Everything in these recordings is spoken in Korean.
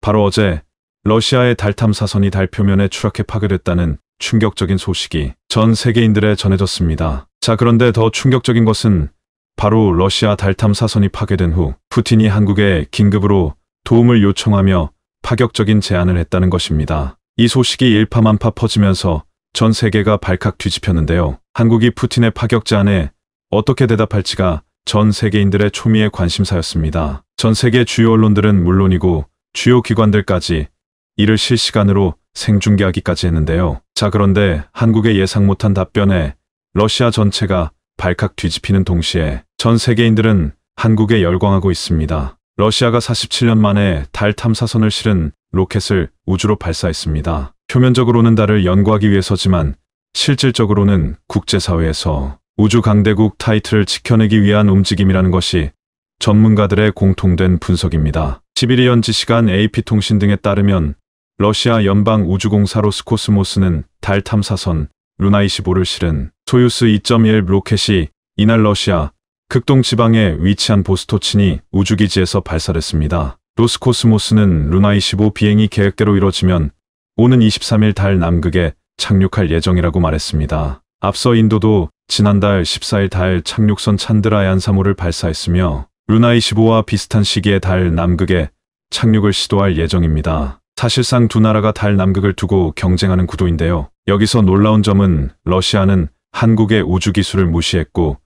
바로 어제 러시아의 달 탐사선이 달 표면에 추락해 파괴됐다는 충격적인 소식이 전 세계인들에 전해졌습니다. 자, 그런데 더 충격적인 것은 바로 러시아 달 탐사선이 파괴된 후 푸틴이 한국에 긴급으로 도움을 요청하며 파격적인 제안을 했다는 것입니다. 이 소식이 일파만파 퍼지면서 전 세계가 발칵 뒤집혔는데요. 한국이 푸틴의 파격 제안에 어떻게 대답할지가 전 세계인들의 초미의 관심사였습니다. 전 세계 주요 언론들은 물론이고 주요 기관들까지 이를 실시간으로 생중계하기까지 했는데요. 자 그런데 한국의 예상 못한 답변에 러시아 전체가 발칵 뒤집히는 동시에 전 세계인들은 한국에 열광하고 있습니다. 러시아가 47년 만에 달 탐사선을 실은 로켓을 우주로 발사했습니다. 표면적으로는 달을 연구하기 위해서지만 실질적으로는 국제사회에서 우주 강대국 타이틀을 지켜내기 위한 움직임이라는 것이 전문가들의 공통된 분석입니다. 시비리 현지 시간 AP통신 등에 따르면 러시아 연방 우주공사로 스코스모스는 달 탐사선 루나25를 실은 소유스 2.1 로켓이 이날 러시아 극동 지방에 위치한 보스토친이 우주기지에서 발사됐습니다. 로스코스모스는 루나25 비행이 계획대로 이뤄지면 오는 23일 달 남극에 착륙할 예정이라고 말했습니다. 앞서 인도도 지난달 14일 달 착륙선 찬드라얀 3호를 발사했으며 루나25와 비슷한 시기에 달 남극에 착륙을 시도할 예정입니다. 사실상 두 나라가 달 남극을 두고 경쟁하는 구도인데요. 여기서 놀라운 점은 러시아는 한국의 우주 기술을 무시했고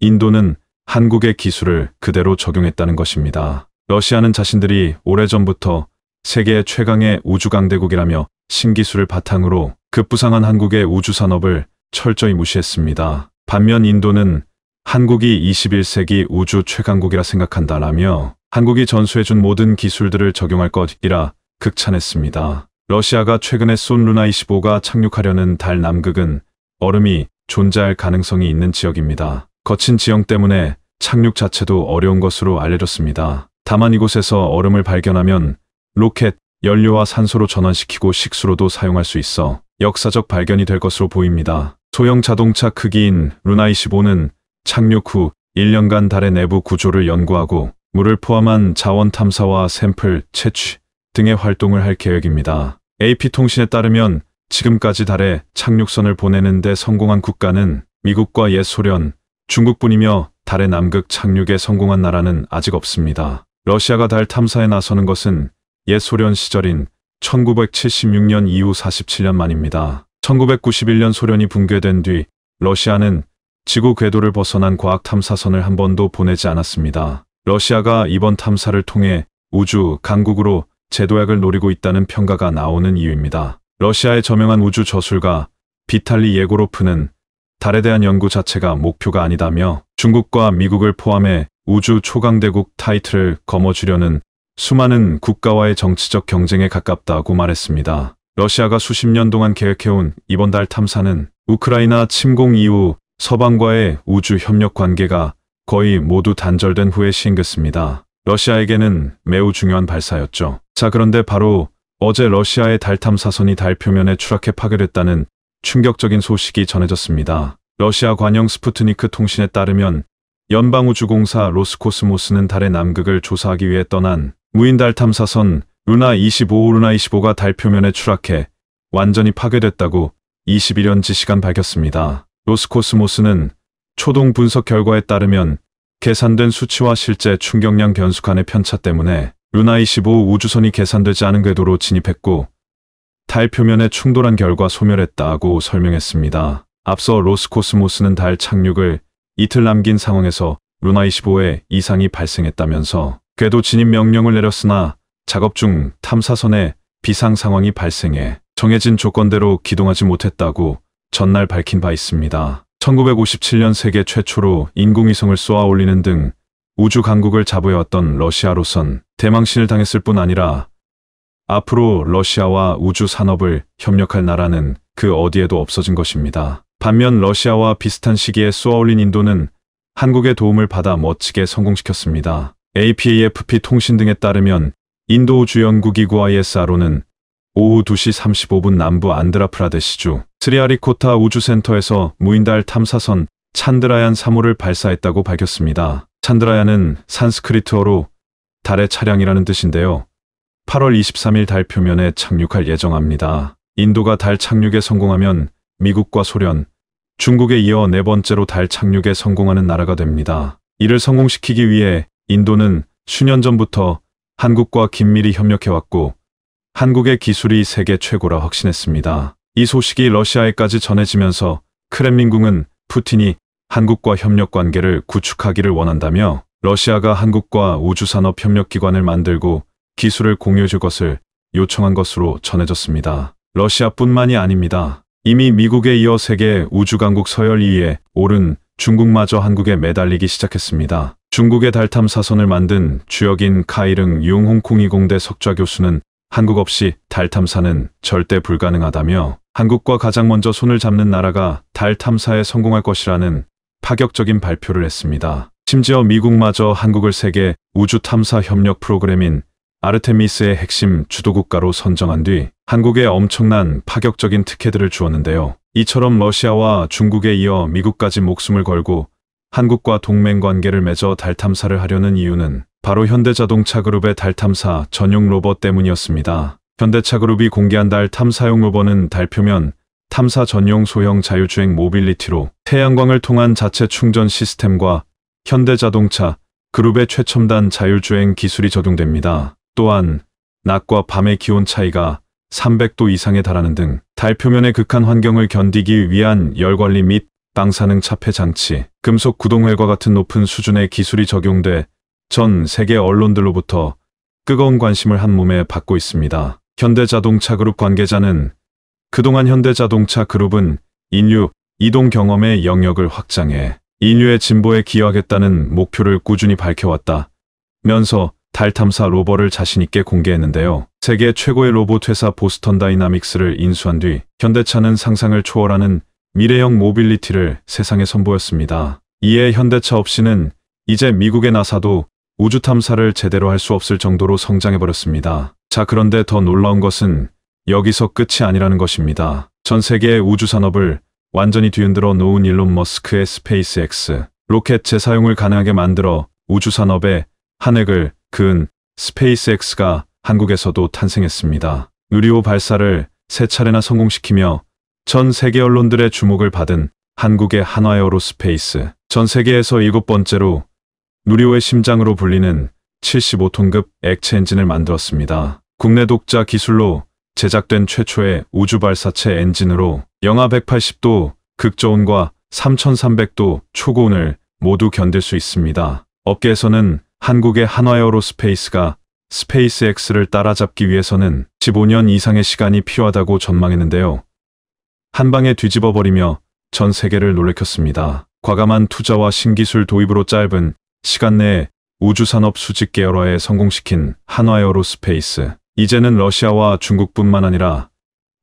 인도는 한국의 기술을 그대로 적용했다는 것입니다. 러시아는 자신들이 오래전부터 세계 최강의 우주 강대국이라며 신기술을 바탕으로 급부상한 한국의 우주 산업을 철저히 무시했습니다. 반면 인도는 한국이 21세기 우주 최강국이라 생각한다라며 한국이 전수해준 모든 기술들을 적용할 것이라 극찬했습니다. 러시아가 최근에 쏜 루나25가 착륙하려는 달 남극은 얼음이 존재할 가능성이 있는 지역입니다. 거친 지형 때문에 착륙 자체도 어려운 것으로 알려졌습니다. 다만 이곳에서 얼음을 발견하면 로켓, 연료와 산소로 전환시키고 식수로도 사용할 수 있어 역사적 발견이 될 것으로 보입니다. 소형 자동차 크기인 루나25는 착륙 후 1년간 달의 내부 구조를 연구하고 물을 포함한 자원 탐사와 샘플 채취 등의 활동을 할 계획입니다. AP통신에 따르면 지금까지 달에 착륙선을 보내는데 성공한 국가는 미국과 옛 소련, 중국뿐이며 달의 남극 착륙에 성공한 나라는 아직 없습니다. 러시아가 달 탐사에 나서는 것은 옛 소련 시절인 1976년 이후 47년 만입니다. 1991년 소련이 붕괴된 뒤 러시아는 지구 궤도를 벗어난 과학 탐사선을 한 번도 보내지 않았습니다. 러시아가 이번 탐사를 통해 우주 강국으로 제도약을 노리고 있다는 평가가 나오는 이유입니다. 러시아의 저명한 우주 저술가 비탈리 예고로프는 달에 대한 연구 자체가 목표가 아니다며 중국과 미국을 포함해 우주 초강대국 타이틀을 거머쥐려는 수많은 국가와의 정치적 경쟁에 가깝다고 말했습니다. 러시아가 수십 년 동안 계획해온 이번 달 탐사는 우크라이나 침공 이후 서방과의 우주 협력 관계가 거의 모두 단절된 후에 시행됐습니다. 러시아에게는 매우 중요한 발사였죠. 자 그런데 바로 어제 러시아의 달 탐사선이 달 표면에 추락해 파괴됐다는 충격적인 소식이 전해졌습니다. 러시아 관영 스푸트니크 통신에 따르면 연방우주공사 로스코스모스는 달의 남극을 조사하기 위해 떠난 무인 달 탐사선 루나 25 루나 25가 달 표면에 추락해 완전히 파괴됐다고 2 1년지 시간 밝혔습니다. 로스코스모스는 초동 분석 결과에 따르면 계산된 수치와 실제 충격량 변수 간의 편차 때문에 루나25 우주선이 계산되지 않은 궤도로 진입했고 달 표면에 충돌한 결과 소멸했다고 설명했습니다. 앞서 로스코스모스는 달 착륙을 이틀 남긴 상황에서 루나25의 이상이 발생했다면서 궤도 진입 명령을 내렸으나 작업 중 탐사선에 비상 상황이 발생해 정해진 조건대로 기동하지 못했다고 전날 밝힌 바 있습니다. 1957년 세계 최초로 인공위성을 쏘아 올리는 등 우주 강국을 자부해왔던 러시아로선 대망신을 당했을 뿐 아니라 앞으로 러시아와 우주 산업을 협력할 나라는 그 어디에도 없어진 것입니다. 반면 러시아와 비슷한 시기에 쏘아올린 인도는 한국의 도움을 받아 멋지게 성공시켰습니다. APAFP 통신 등에 따르면 인도 우주연구기구 i s r o 는 오후 2시 35분 남부 안드라프라데시주 스리아리코타 우주센터에서 무인달 탐사선 찬드라얀 3호를 발사했다고 밝혔습니다. 찬드라얀은 산스크리트어로 달의 차량이라는 뜻인데요. 8월 23일 달 표면에 착륙할 예정합니다. 인도가 달 착륙에 성공하면 미국과 소련, 중국에 이어 네 번째로 달 착륙에 성공하는 나라가 됩니다. 이를 성공시키기 위해 인도는 수년 전부터 한국과 긴밀히 협력해왔고 한국의 기술이 세계 최고라 확신했습니다. 이 소식이 러시아에까지 전해지면서 크렘린궁은 푸틴이 한국과 협력 관계를 구축하기를 원한다며 러시아가 한국과 우주산업 협력기관을 만들고 기술을 공유해줄 것을 요청한 것으로 전해졌습니다. 러시아뿐만이 아닙니다. 이미 미국에 이어 세계 우주강국 서열 2위에 오른 중국마저 한국에 매달리기 시작했습니다. 중국의 달 탐사선을 만든 주역인 카이릉 융홍콩이공대 석좌 교수는 한국 없이 달 탐사는 절대 불가능하다며 한국과 가장 먼저 손을 잡는 나라가 달 탐사에 성공할 것이라는 파격적인 발표를 했습니다. 심지어 미국마저 한국을 세계 우주 탐사 협력 프로그램인 아르테미스의 핵심 주도국가로 선정한 뒤 한국에 엄청난 파격적인 특혜들을 주었는데요. 이처럼 러시아와 중국에 이어 미국까지 목숨을 걸고 한국과 동맹 관계를 맺어 달 탐사를 하려는 이유는 바로 현대자동차그룹의 달 탐사 전용 로봇 때문이었습니다. 현대차그룹이 공개한 달 탐사용 로봇은달 표면 탐사 전용 소형 자율주행 모빌리티로 태양광을 통한 자체 충전 시스템과 현대자동차 그룹의 최첨단 자율주행 기술이 적용됩니다. 또한 낮과 밤의 기온 차이가 300도 이상에 달하는 등 달 표면의 극한 환경을 견디기 위한 열관리 및 방사능 차폐 장치, 금속 구동회과 같은 높은 수준의 기술이 적용돼 전 세계 언론들로부터 뜨거운 관심을 한몸에 받고 있습니다. 현대자동차 그룹 관계자는 그동안 현대자동차 그룹은 인류, 이동 경험의 영역을 확장해 인류의 진보에 기여하겠다는 목표를 꾸준히 밝혀왔다. 면서 달 탐사 로버를 자신있게 공개했는데요. 세계 최고의 로봇 회사 보스턴 다이나믹스를 인수한 뒤 현대차는 상상을 초월하는 미래형 모빌리티를 세상에 선보였습니다. 이에 현대차 없이는 이제 미국의 나사도 우주 탐사를 제대로 할 수 없을 정도로 성장해버렸습니다. 자 그런데 더 놀라운 것은 여기서 끝이 아니라는 것입니다. 전 세계의 우주 산업을 완전히 뒤흔들어 놓은 일론 머스크의 스페이스X 로켓 재사용을 가능하게 만들어 우주 산업의 한 획을 그은 스페이스X가 한국에서도 탄생했습니다. 누리호 발사를 세 차례나 성공시키며 전 세계 언론들의 주목을 받은 한국의 한화에어로스페이스 전 세계에서 일곱 번째로 누리호의 심장으로 불리는 75톤급 액체 엔진을 만들었습니다. 국내 독자 기술로 제작된 최초의 우주발사체 엔진으로 영하 180도 극저온과 3300도 초고온을 모두 견딜 수 있습니다. 업계에서는 한국의 한화에어로스페이스가 스페이스X를 따라잡기 위해서는 15년 이상의 시간이 필요하다고 전망했는데요. 한방에 뒤집어버리며 전 세계를 놀래켰습니다. 과감한 투자와 신기술 도입으로 짧은 시간 내에 우주산업 수직 계열화에 성공시킨 한화에어로스페이스. 이제는 러시아와 중국뿐만 아니라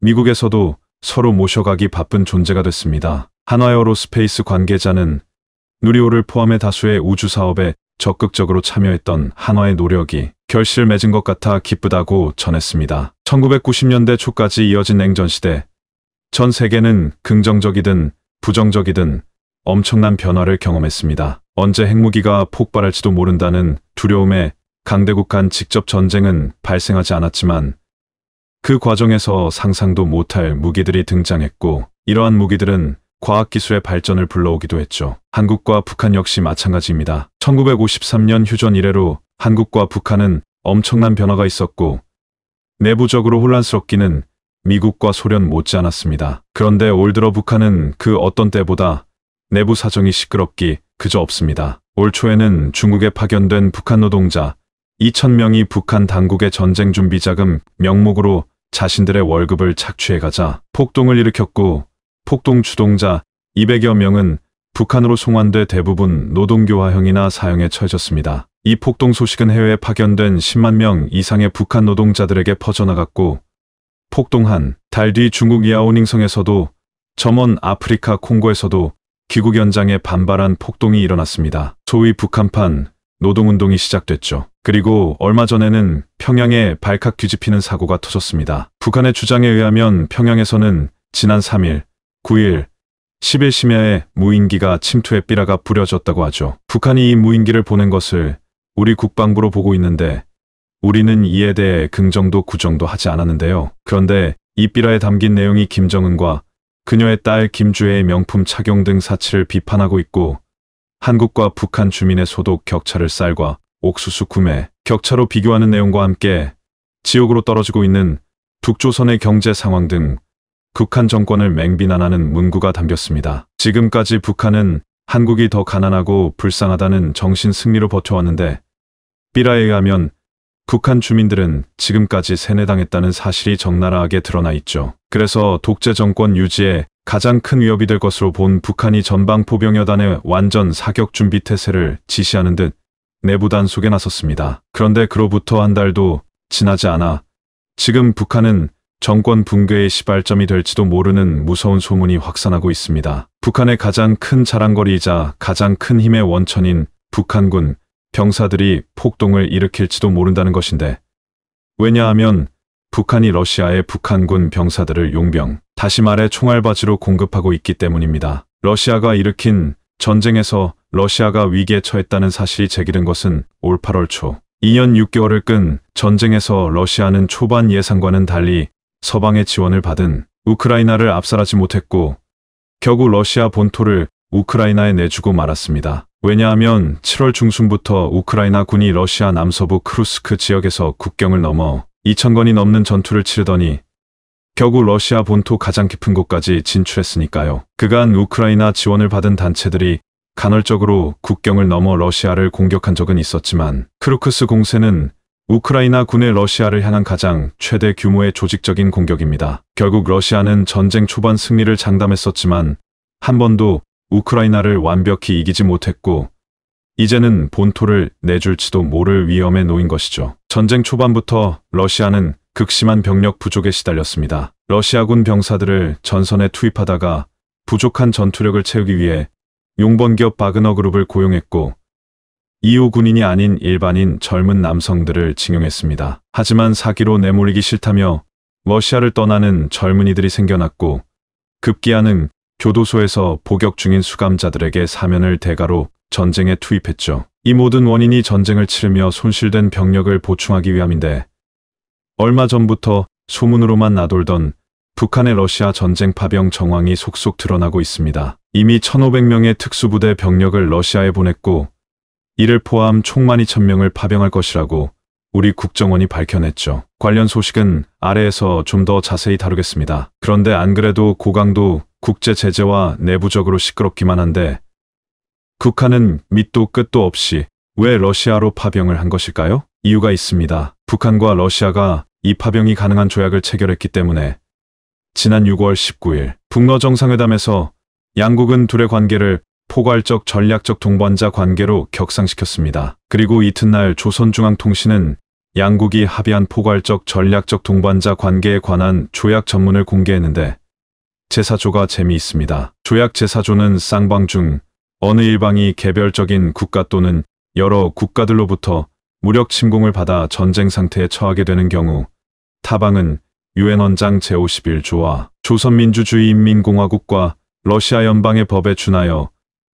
미국에서도 서로 모셔가기 바쁜 존재가 됐습니다. 한화에어로스페이스 관계자는 누리호를 포함해 다수의 우주사업에 적극적으로 참여했던 한화의 노력이 결실 맺은 것 같아 기쁘다고 전했습니다. 1990년대 초까지 이어진 냉전 시대, 전 세계는 긍정적이든 부정적이든 엄청난 변화를 경험했습니다. 언제 핵무기가 폭발할지도 모른다는 두려움에 강대국 간 직접 전쟁은 발생하지 않았지만 그 과정에서 상상도 못할 무기들이 등장했고 이러한 무기들은 과학기술의 발전을 불러오기도 했죠. 한국과 북한 역시 마찬가지입니다. 1953년 휴전 이래로 한국과 북한은 엄청난 변화가 있었고 내부적으로 혼란스럽기는 미국과 소련 못지않았습니다. 그런데 올 들어 북한은 그 어떤 때보다 내부 사정이 시끄럽기 그저 없습니다. 올 초에는 중국에 파견된 북한 노동자 2천명이 북한 당국의 전쟁 준비 자금 명목으로 자신들의 월급을 착취해가자 폭동을 일으켰고 폭동 주동자 200여 명은 북한으로 송환돼 대부분 노동교화형이나 사형에 처해졌습니다. 이 폭동 소식은 해외에 파견된 10만 명 이상의 북한 노동자들에게 퍼져나갔고 폭동한 달 뒤 중국 야오닝성에서도 점원 아프리카 콩고에서도 귀국 현장에 반발한 폭동이 일어났습니다. 소위 북한판 노동운동이 시작됐죠. 그리고 얼마 전에는 평양에 발칵 뒤집히는 사고가 터졌습니다. 북한의 주장에 의하면 평양에서는 지난 3일, 9일, 10일 심야에 무인기가 침투해 삐라가 부려졌다고 하죠. 북한이 이 무인기를 보낸 것을 우리 국방부로 보고 있는데 우리는 이에 대해 긍정도 구정도 하지 않았는데요. 그런데 이 삐라에 담긴 내용이 김정은과 그녀의 딸 김주혜의 명품 착용 등 사치를 비판하고 있고 한국과 북한 주민의 소독 격차를 쌀과 옥수수 구매, 격차로 비교하는 내용과 함께 지옥으로 떨어지고 있는 북조선의 경제 상황 등 북한 정권을 맹비난하는 문구가 담겼습니다. 지금까지 북한은 한국이 더 가난하고 불쌍하다는 정신 승리로 버텨왔는데 삐라에 의하면 북한 주민들은 지금까지 세뇌당했다는 사실이 적나라하게 드러나 있죠. 그래서 독재 정권 유지에 가장 큰 위협이 될 것으로 본 북한이 전방 포병여단의 완전 사격 준비 태세를 지시하는 듯 내부 단속에 나섰습니다. 그런데 그로부터 한 달도 지나지 않아 지금 북한은 정권 붕괴의 시발점이 될지도 모르는 무서운 소문이 확산하고 있습니다. 북한의 가장 큰 자랑거리이자 가장 큰 힘의 원천인 북한군 병사들이 폭동을 일으킬지도 모른다는 것인데 왜냐하면 북한이 러시아의 북한군 병사들을 용병, 다시 말해 총알바지로 공급하고 있기 때문입니다. 러시아가 일으킨 전쟁에서 러시아가 위기에 처했다는 사실이 제기된 것은 올 8월 초 2년 6개월을 끈 전쟁에서 러시아는 초반 예상과는 달리 서방의 지원을 받은 우크라이나를 압살하지 못했고 겨우 러시아 본토를 우크라이나에 내주고 말았습니다. 왜냐하면 7월 중순부터 우크라이나 군이 러시아 남서부 크루스크 지역에서 국경을 넘어 2천건이 넘는 전투를 치르더니 겨우 러시아 본토 가장 깊은 곳까지 진출했으니까요. 그간 우크라이나 지원을 받은 단체들이 간헐적으로 국경을 넘어 러시아를 공격한 적은 있었지만 크루크스 공세는 우크라이나 군의 러시아를 향한 가장 최대 규모의 조직적인 공격입니다. 결국 러시아는 전쟁 초반 승리를 장담했었지만 한 번도 우크라이나를 완벽히 이기지 못했고 이제는 본토를 내줄지도 모를 위험에 놓인 것이죠. 전쟁 초반부터 러시아는 극심한 병력 부족에 시달렸습니다. 러시아군 병사들을 전선에 투입하다가 부족한 전투력을 채우기 위해 용번기업 바그너 그룹을 고용했고 이후 군인이 아닌 일반인 젊은 남성들을 징용했습니다. 하지만 사기로 내몰리기 싫다며 러시아를 떠나는 젊은이들이 생겨났고 급기야는 교도소에서 복역 중인 수감자들에게 사면을 대가로 전쟁에 투입했죠. 이 모든 원인이 전쟁을 치르며 손실된 병력을 보충하기 위함인데 얼마 전부터 소문으로만 나돌던 북한의 러시아 전쟁 파병 정황이 속속 드러나고 있습니다. 이미 1,500명의 특수부대 병력을 러시아에 보냈고 이를 포함 총 12,000명을 파병할 것이라고 우리 국정원이 밝혀냈죠. 관련 소식은 아래에서 좀 더 자세히 다루겠습니다. 그런데 안 그래도 고강도 국제 제재와 내부적으로 시끄럽기만 한데 북한은 밑도 끝도 없이 왜 러시아로 파병을 한 것일까요? 이유가 있습니다. 북한과 러시아가 이 파병이 가능한 조약을 체결했기 때문에 지난 6월 19일 북러 정상회담에서 양국은 둘의 관계를 포괄적 전략적 동반자 관계로 격상시켰습니다. 그리고 이튿날 조선중앙통신은 양국이 합의한 포괄적 전략적 동반자 관계에 관한 조약 전문을 공개했는데 제사조가 재미있습니다. 조약 제사조는 쌍방 중 어느 일방이 개별적인 국가 또는 여러 국가들로부터 무력 침공을 받아 전쟁 상태에 처하게 되는 경우 타방은 유엔 원장 제51조와 조선민주주의인민공화국과 러시아 연방의 법에 준하여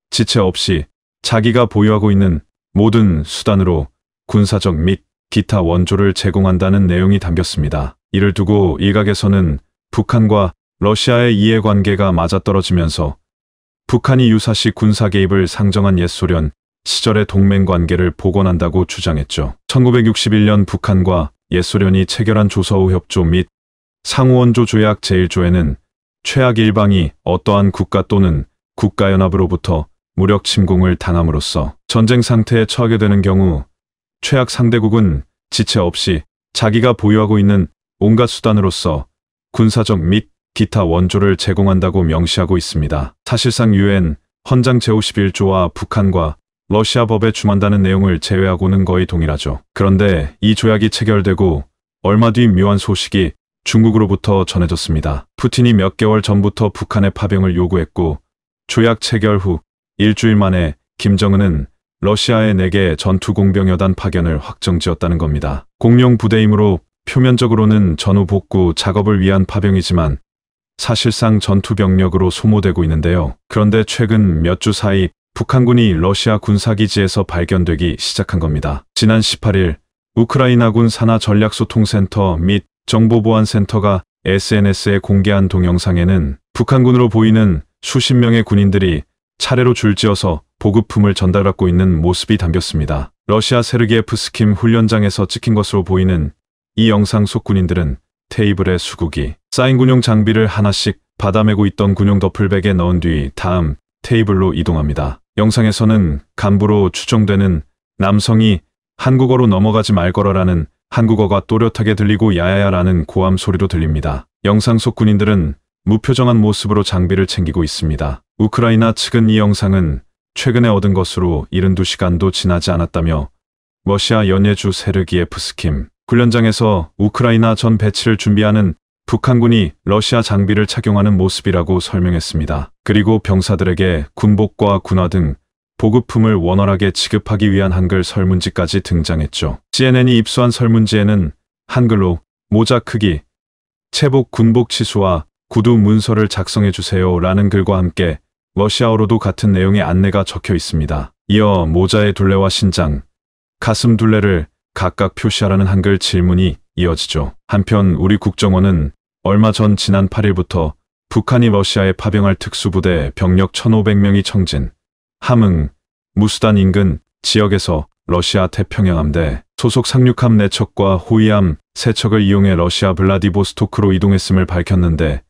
지체 없이 자기가 보유하고 있는 모든 수단으로 군사적 및 기타 원조를 제공한다는 내용이 담겼습니다. 이를 두고 일각에서는 북한과 러시아의 이해관계가 맞아떨어지면서 북한이 유사시 군사 개입을 상정한 옛 소련 시절의 동맹관계를 복원한다고 주장했죠. 1961년 북한과 옛 소련이 체결한 조서우 협조 및 상호원조 조약 제1조에는 최악 일방이 어떠한 국가 또는 국가연합으로부터 무력 침공을 당함으로써 전쟁 상태에 처하게 되는 경우 최악 상대국은 지체 없이 자기가 보유하고 있는 온갖 수단으로서 군사적 및 기타 원조를 제공한다고 명시하고 있습니다. 사실상 유엔 헌장 제51조와 북한과 러시아 법에 주만다는 내용을 제외하고는 거의 동일하죠. 그런데 이 조약이 체결되고 얼마 뒤 묘한 소식이 중국으로부터 전해졌습니다. 푸틴이 몇 개월 전부터 북한의 파병을 요구했고 조약 체결 후 일주일 만에 김정은은 러시아의 4개 전투공병여단 파견을 확정지었다는 겁니다. 공룡 부대임으로 표면적으로는 전후 복구 작업을 위한 파병이지만 사실상 전투 병력으로 소모되고 있는데요. 그런데 최근 몇 주 사이 북한군이 러시아 군사기지에서 발견되기 시작한 겁니다. 지난 18일 우크라이나군 산하 전략소통센터 및 정보보안센터가 SNS에 공개한 동영상에는 북한군으로 보이는 수십 명의 군인들이 차례로 줄지어서 보급품을 전달받고 있는 모습이 담겼습니다. 러시아 세르게프스킴 훈련장에서 찍힌 것으로 보이는 이 영상 속 군인들은 테이블에 수국이 쌓인 군용 장비를 하나씩 받아매고 있던 군용 더플백에 넣은 뒤 다음 테이블로 이동합니다. 영상에서는 간부로 추정되는 남성이 한국어로 넘어가지 말거라라는 한국어가 또렷하게 들리고 야야야라는 고함 소리로 들립니다. 영상 속 군인들은 무표정한 모습으로 장비를 챙기고 있습니다. 우크라이나 측은 이 영상은 최근에 얻은 것으로 72시간도 지나지 않았다며 러시아 연예주 세르기예프스킴 훈련장에서 우크라이나 전 배치를 준비하는 북한군이 러시아 장비를 착용하는 모습이라고 설명했습니다. 그리고 병사들에게 군복과 군화 등 보급품을 원활하게 지급하기 위한 한글 설문지까지 등장했죠. CNN이 입수한 설문지에는 한글로 모자 크기, 체복 군복 치수와 구두 문서를 작성해주세요 라는 글과 함께 러시아어로도 같은 내용의 안내가 적혀 있습니다. 이어 모자의 둘레와 신장, 가슴 둘레를 각각 표시하라는 한글 질문이 이어지죠. 한편 우리 국정원은 얼마 전 지난 8일부터 북한이 러시아에 파병할 특수부대 병력 1,500명이 청진, 함흥, 무수단 인근 지역에서 러시아 태평양함대 소속 상륙함 내척과 호위함 세척을 이용해 러시아 블라디보스토크로 이동했음을 밝혔는데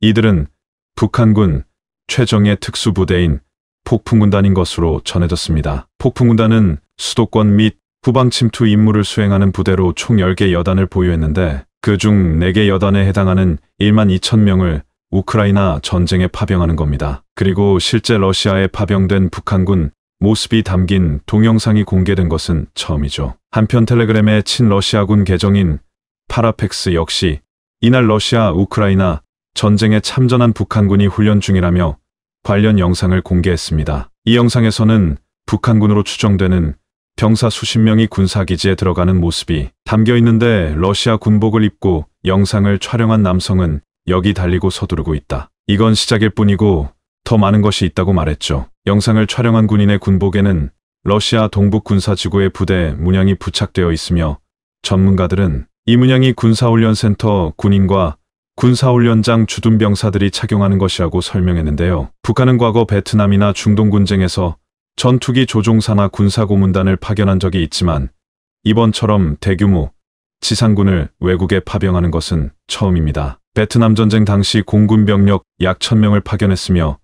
이들은 북한군 최정예 특수부대인 폭풍군단인 것으로 전해졌습니다. 폭풍군단은 수도권 및 후방 침투 임무를 수행하는 부대로 총 10개 여단을 보유했는데 그중 4개 여단에 해당하는 1만 2천 명을 우크라이나 전쟁에 파병하는 겁니다. 그리고 실제 러시아에 파병된 북한군 모습이 담긴 동영상이 공개된 것은 처음이죠. 한편 텔레그램의 친러시아군 계정인 파라펙스 역시 이날 러시아 우크라이나 전쟁에 참전한 북한군이 훈련 중이라며 관련 영상을 공개했습니다. 이 영상에서는 북한군으로 추정되는 병사 수십 명이 군사기지에 들어가는 모습이 담겨 있는데 러시아 군복을 입고 영상을 촬영한 남성은 여기 달리고 서두르고 있다. 이건 시작일 뿐이고 더 많은 것이 있다고 말했죠. 영상을 촬영한 군인의 군복에는 러시아 동북 군사지구의 부대 문양이 부착되어 있으며 전문가들은 이 문양이 군사훈련센터 군인과 군사훈련장 주둔병사들이 착용하는 것이라고 설명했는데요. 북한은 과거 베트남이나 중동 군쟁에서 전투기 조종사나 군사고문단을 파견한 적이 있지만 이번처럼 대규모 지상군을 외국에 파병하는 것은 처음입니다. 베트남 전쟁 당시 공군 병력 약 1000명을 파견했으며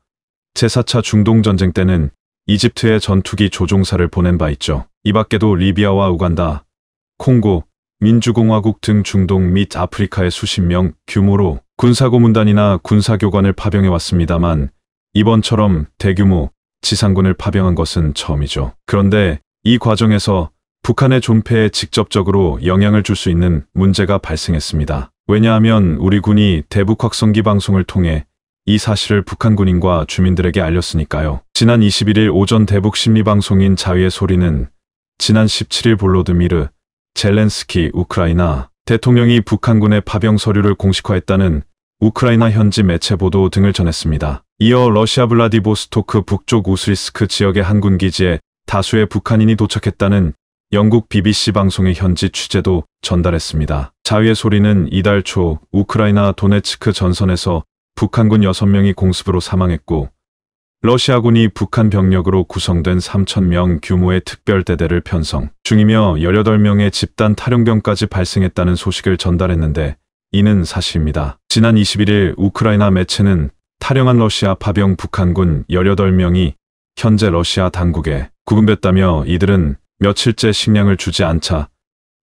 제4차 중동전쟁 때는 이집트의 전투기 조종사를 보낸 바 있죠. 이 밖에도 리비아와 우간다, 콩고, 민주공화국 등 중동 및 아프리카의 수십 명 규모로 군사고문단이나 군사교관을 파병해 왔습니다만 이번처럼 대규모 지상군을 파병한 것은 처음이죠. 그런데 이 과정에서 북한의 존폐에 직접적으로 영향을 줄 수 있는 문제가 발생했습니다. 왜냐하면 우리 군이 대북 확성기 방송을 통해 이 사실을 북한 군인과 주민들에게 알렸으니까요. 지난 21일 오전 대북 심리방송인 자위의 소리는 지난 17일 볼로드미르 젤렌스키 우크라이나 대통령이 북한군의 파병 서류를 공식화했다는 우크라이나 현지 매체 보도 등을 전했습니다. 이어 러시아 블라디보스토크 북쪽 우스리스크 지역의 한군 기지에 다수의 북한인이 도착했다는 영국 BBC 방송의 현지 취재도 전달했습니다. 자위의 소리는 이달 초 우크라이나 도네츠크 전선에서 북한군 6명이 공습으로 사망했고 러시아군이 북한 병력으로 구성된 3,000명 규모의 특별대대를 편성 중이며 18명의 집단 탈용병까지 발생했다는 소식을 전달했는데 이는 사실입니다. 지난 21일 우크라이나 매체는 탈영한 러시아 파병 북한군 18명이 현재 러시아 당국에 구금됐다며 이들은 며칠째 식량을 주지 않자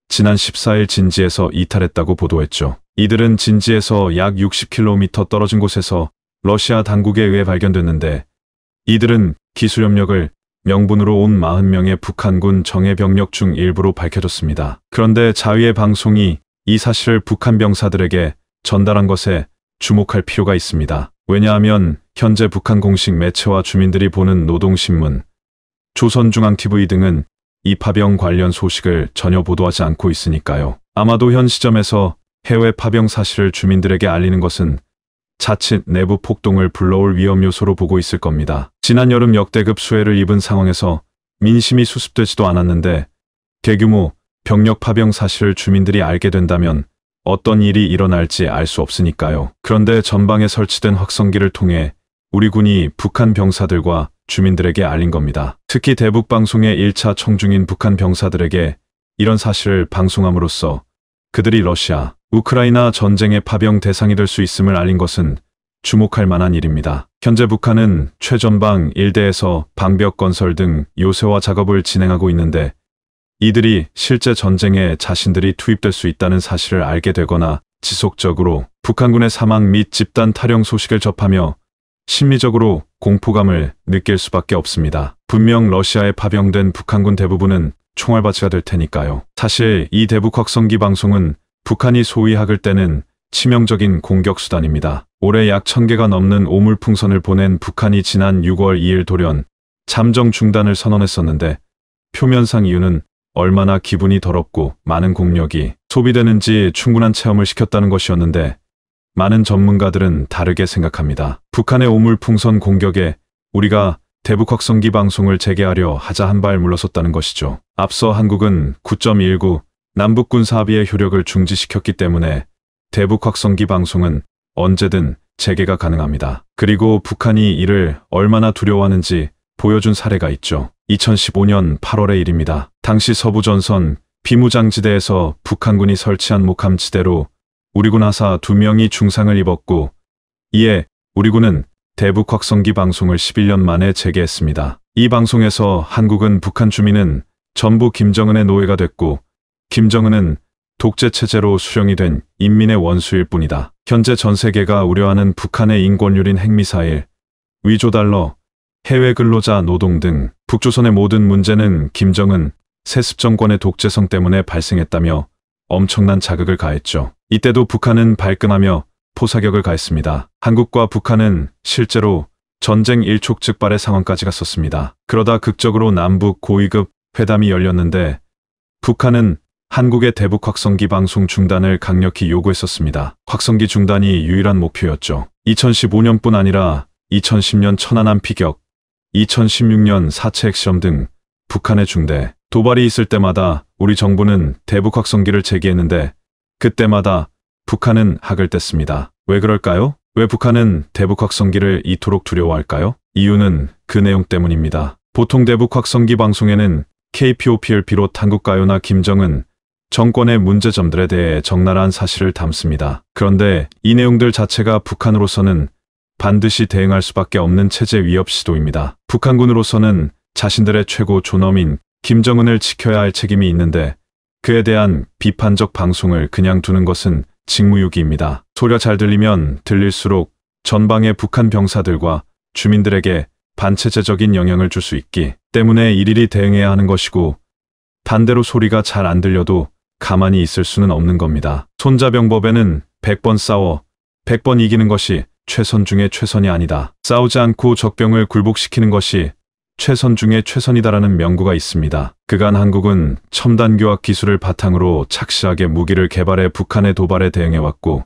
지난 14일 진지에서 이탈했다고 보도했죠. 이들은 진지에서 약 60km 떨어진 곳에서 러시아 당국에 의해 발견됐는데 이들은 기술협력을 명분으로 온 40명의 북한군 정예병력 중 일부로 밝혀졌습니다. 그런데 자위의 방송이 이 사실을 북한 병사들에게 전달한 것에 주목할 필요가 있습니다. 왜냐하면 현재 북한 공식 매체와 주민들이 보는 노동신문, 조선중앙TV 등은 이 파병 관련 소식을 전혀 보도하지 않고 있으니까요. 아마도 현 시점에서 해외 파병 사실을 주민들에게 알리는 것은 자칫 내부 폭동을 불러올 위험 요소로 보고 있을 겁니다. 지난 여름 역대급 수해를 입은 상황에서 민심이 수습되지도 않았는데 대규모 병력 파병 사실을 주민들이 알게 된다면 어떤 일이 일어날지 알 수 없으니까요. 그런데 전방에 설치된 확성기를 통해 우리 군이 북한 병사들과 주민들에게 알린 겁니다. 특히 대북 방송의 1차 청중인 북한 병사들에게 이런 사실을 방송함으로써 그들이 러시아, 우크라이나 전쟁의 파병 대상이 될 수 있음을 알린 것은 주목할 만한 일입니다. 현재 북한은 최전방 일대에서 방벽 건설 등 요새화 작업을 진행하고 있는데 이들이 실제 전쟁에 자신들이 투입될 수 있다는 사실을 알게 되거나 지속적으로 북한군의 사망 및 집단 탈영 소식을 접하며 심리적으로 공포감을 느낄 수밖에 없습니다. 분명 러시아에 파병된 북한군 대부분은 총알받이가될 테니까요. 사실 이 대북 확성기 방송은 북한이 소위 학을 때는 치명적인 공격수단입니다. 올해 약 1000개가 넘는 오물풍선을 보낸 북한이 지난 6월 2일 돌연 잠정 중단을 선언했었는데 표면상 이유는 얼마나 기분이 더럽고 많은 공력이 소비되는지 충분한 체험을 시켰다는 것이었는데 많은 전문가들은 다르게 생각합니다. 북한의 오물풍선 공격에 우리가 대북 확성기 방송을 재개하려 하자 한 발 물러섰다는 것이죠. 앞서 한국은 9.19 남북군사합의의 효력을 중지시켰기 때문에 대북 확성기 방송은 언제든 재개가 가능합니다. 그리고 북한이 이를 얼마나 두려워하는지 보여준 사례가 있죠. 2015년 8월의 일입니다. 당시 서부전선 비무장지대에서 북한군이 설치한 목함지대로 우리군 하사 2명이 중상을 입었고 이에 우리군은 대북 확성기 방송을 11년 만에 재개했습니다. 이 방송에서 한국은 북한 주민은 전부 김정은의 노예가 됐고 김정은은 독재체제로 수령이 된 인민의 원수일 뿐이다. 현재 전 세계가 우려하는 북한의 인권유린 핵미사일, 위조달러, 해외 근로자 노동 등 북조선의 모든 문제는 김정은 세습 정권의 독재성 때문에 발생했다며 엄청난 자극을 가했죠. 이때도 북한은 발끈하며 포사격을 가했습니다. 한국과 북한은 실제로 전쟁 일촉즉발의 상황까지 갔었습니다. 그러다 극적으로 남북 고위급 회담이 열렸는데 북한은 한국의 대북 확성기 방송 중단을 강력히 요구했었습니다. 확성기 중단이 유일한 목표였죠. 2015년뿐 아니라 2010년 천안함 피격, 2016년 사체 핵시험 등 북한의 중대 도발이 있을 때마다 우리 정부는 대북 확성기를 제기했는데 그때마다 북한은 학을 뗐습니다. 왜 그럴까요? 왜 북한은 대북 확성기를 이토록 두려워할까요? 이유는 그 내용 때문입니다. 보통 대북 확성기 방송에는 KPOP를 비롯 한국가요나 김정은, 정권의 문제점들에 대해 적나라한 사실을 담습니다. 그런데 이 내용들 자체가 북한으로서는 반드시 대응할 수밖에 없는 체제 위협 시도입니다. 북한군으로서는 자신들의 최고 존엄인 김정은을 지켜야 할 책임이 있는데 그에 대한 비판적 방송을 그냥 두는 것은 직무유기입니다. 소리가 잘 들리면 들릴수록 전방의 북한 병사들과 주민들에게 반체제적인 영향을 줄 수 있기 때문에 일일이 대응해야 하는 것이고 반대로 소리가 잘 안 들려도 가만히 있을 수는 없는 겁니다. 손자병법에는 100번 싸워 100번 이기는 것이 최선 중의 최선이 아니다. 싸우지 않고 적병을 굴복시키는 것이 최선 중의 최선이다라는 명구가 있습니다. 그간 한국은 첨단 교학 기술을 바탕으로 착시하게 무기를 개발해 북한의 도발에 대응해왔고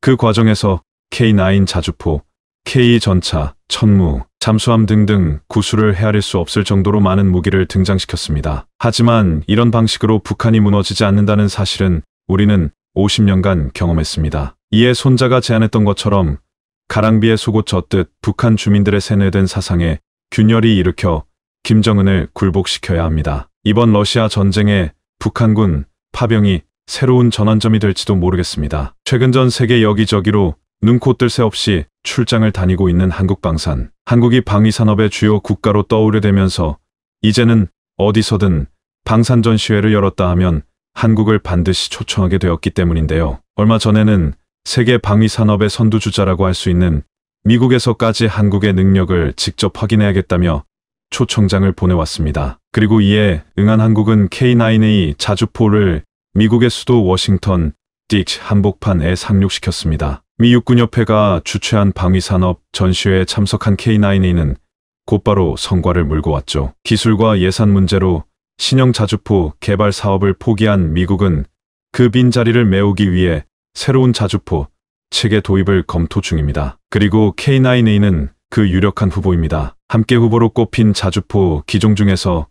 그 과정에서 K9 자주포, K2전차, 천무, 잠수함 등등 구술을 헤아릴 수 없을 정도로 많은 무기를 등장시켰습니다. 하지만 이런 방식으로 북한이 무너지지 않는다는 사실은 우리는 50년간 경험했습니다. 이에 손자가 제안했던 것처럼 가랑비에 속옷 젖듯 북한 주민들의 세뇌된 사상에 균열이 일으켜 김정은을 굴복시켜야 합니다. 이번 러시아 전쟁에 북한군 파병이 새로운 전환점이 될지도 모르겠습니다. 최근 전 세계 여기저기로 눈코 뜰 새 없이 출장을 다니고 있는 한국 방산. 한국이 방위산업의 주요 국가로 떠오르되면서 이제는 어디서든 방산전 시회를 열었다 하면 한국을 반드시 초청하게 되었기 때문인데요. 얼마 전에는 세계 방위 산업의 선두주자라고 할 수 있는 미국에서까지 한국의 능력을 직접 확인해야겠다며 초청장을 보내왔습니다. 그리고 이에 응한 한국은 K9A 자주포를 미국의 수도 워싱턴 딕 한복판에 상륙시켰습니다. 미 육군협회가 주최한 방위산업 전시회에 참석한 K9A는 곧바로 성과를 물고 왔죠. 기술과 예산 문제로 신형 자주포 개발 사업을 포기한 미국은 그 빈자리를 메우기 위해 새로운 자주포, 체계 도입을 검토 중입니다. 그리고 K9A는 그 유력한 후보입니다. 함께 후보로 꼽힌 자주포 기종 중에서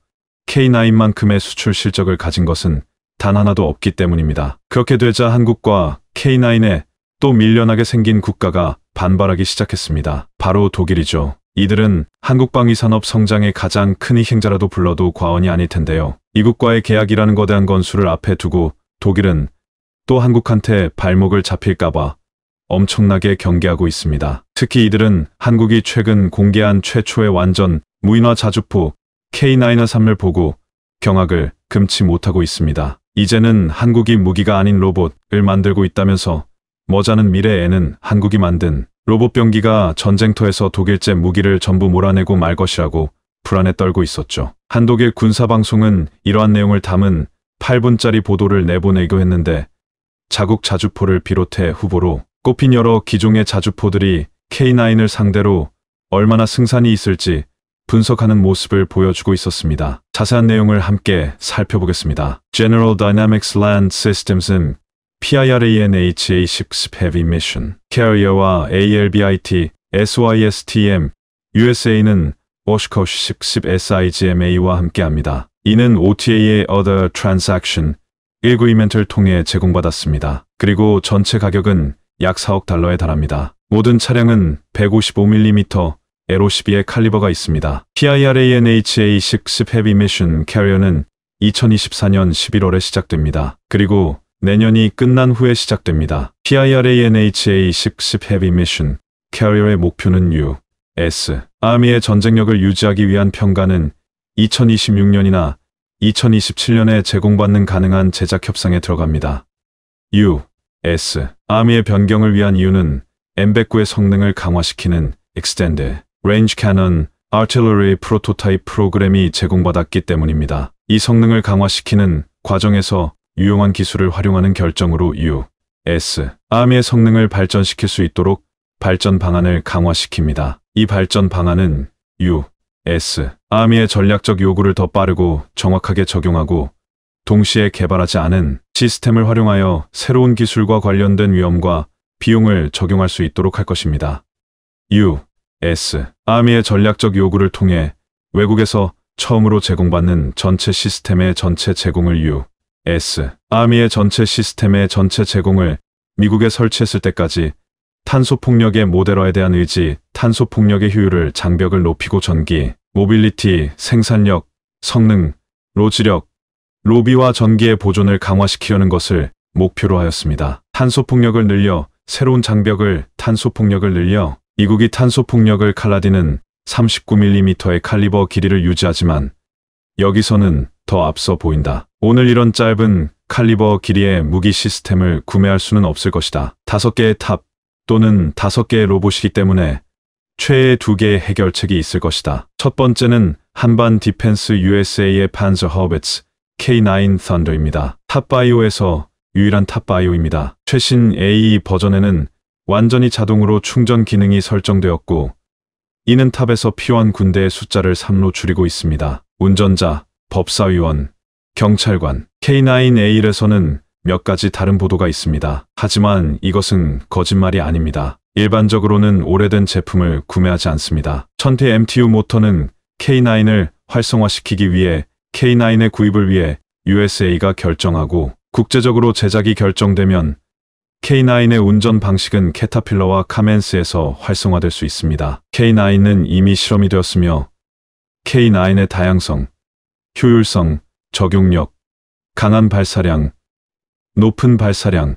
K9만큼의 수출 실적을 가진 것은 단 하나도 없기 때문입니다. 그렇게 되자 한국과 K9에 또 밀려나게 생긴 국가가 반발하기 시작했습니다. 바로 독일이죠. 이들은 한국 방위 산업 성장의 가장 큰 희생자라도 불러도 과언이 아닐 텐데요. 이국과의 계약이라는 거대한 건수를 앞에 두고 독일은 또 한국한테 발목을 잡힐까봐 엄청나게 경계하고 있습니다. 특히 이들은 한국이 최근 공개한 최초의 완전 무인화 자주포 K9-3을 보고 경악을 금치 못하고 있습니다. 이제는 한국이 무기가 아닌 로봇을 만들고 있다면서 머자는 미래에는 한국이 만든 로봇병기가 전쟁터에서 독일제 무기를 전부 몰아내고 말 것이라고 불안에 떨고 있었죠. 한독일 군사방송은 이러한 내용을 담은 8분짜리 보도를 내보내기도 했는데 자국 자주포를 비롯해 후보로 꼽힌 여러 기종의 자주포들이 K9을 상대로 얼마나 승산이 있을지 분석하는 모습을 보여주고 있었습니다. 자세한 내용을 함께 살펴보겠습니다. General Dynamics Land Systems은 PIRANHA-6 Heavy Mission, Carrier와 ALBIT, SYSTM, USA는 워시커시 10 SIGMA와 함께합니다. 이는 OTA의 Other Transaction, 19 이벤트를 통해 제공받았습니다. 그리고 전체 가격은 약 4억 달러에 달합니다. 모든 차량은 155mm L52의 칼리버가 있습니다. PIRANHA6 c a r r 캐리어는 2024년 11월에 시작됩니다. 그리고 내년이 끝난 후에 시작됩니다. PIRANHA6 c a r r 캐리어의 목표는 U, S, 아미의 전쟁력을 유지하기 위한 평가는 2026년이나 2027년에 제공받는 가능한 제작 협상에 들어갑니다. U, S, 아미의 변경을 위한 이유는 M109의 성능을 강화시키는 Extend, e d Range Cannon, Artillery Prototype 프로그램이 제공받았기 때문입니다. 이 성능을 강화시키는 과정에서 유용한 기술을 활용하는 결정으로 U, S, 아미의 성능을 발전시킬 수 있도록 발전 방안을 강화시킵니다. 이 발전 방안은 U, S. 아미의 전략적 요구를 더 빠르고 정확하게 적용하고 동시에 개발하지 않은 시스템을 활용하여 새로운 기술과 관련된 위험과 비용을 적용할 수 있도록 할 것입니다. U. S. 아미의 전략적 요구를 통해 외국에서 처음으로 제공받는 전체 시스템의 전체 제공을 U. S. 아미의 전체 시스템의 전체 제공을 미국에 설치했을 때까지 탄소폭력의 모델화에 대한 의지, 탄소폭력의 효율을 장벽을 높이고 전기, 모빌리티, 생산력, 성능, 로지력, 로비와 전기의 보존을 강화시키려는 것을 목표로 하였습니다. 탄소폭력을 늘려 새로운 장벽을 탄소폭력을 늘려 미국이 탄소폭력을 칼라디는 39mm의 칼리버 길이를 유지하지만 여기서는 더 앞서 보인다. 오늘 이런 짧은 칼리버 길이의 무기 시스템을 구매할 수는 없을 것이다. 다섯 개의 탑, 또는 다섯 개의 로봇이기 때문에 최애 두 개의 해결책이 있을 것이다. 첫 번째는 한반 디펜스 USA의 판서 허베츠 K9 썬더입니다. 탑바이오에서 유일한 탑바이오입니다. 최신 AE 버전에는 완전히 자동으로 충전 기능이 설정되었고 이는 탑에서 필요한 군대의 숫자를 3로 줄이고 있습니다. 운전자, 법사위원, 경찰관, K9A에서는 1몇 가지 다른 보도가 있습니다. 하지만 이것은 거짓말이 아닙니다. 일반적으로는 오래된 제품을 구매하지 않습니다. 천태 MTU 모터는 K9을 활성화시키기 위해 K9의 구입을 위해 USA가 결정하고 국제적으로 제작이 결정되면 K9의 운전 방식은 캐타필러와 카멘스에서 활성화될 수 있습니다. K9은 이미 실험이 되었으며 K9의 다양성, 효율성, 적용력, 강한 발사량, 높은 발사량,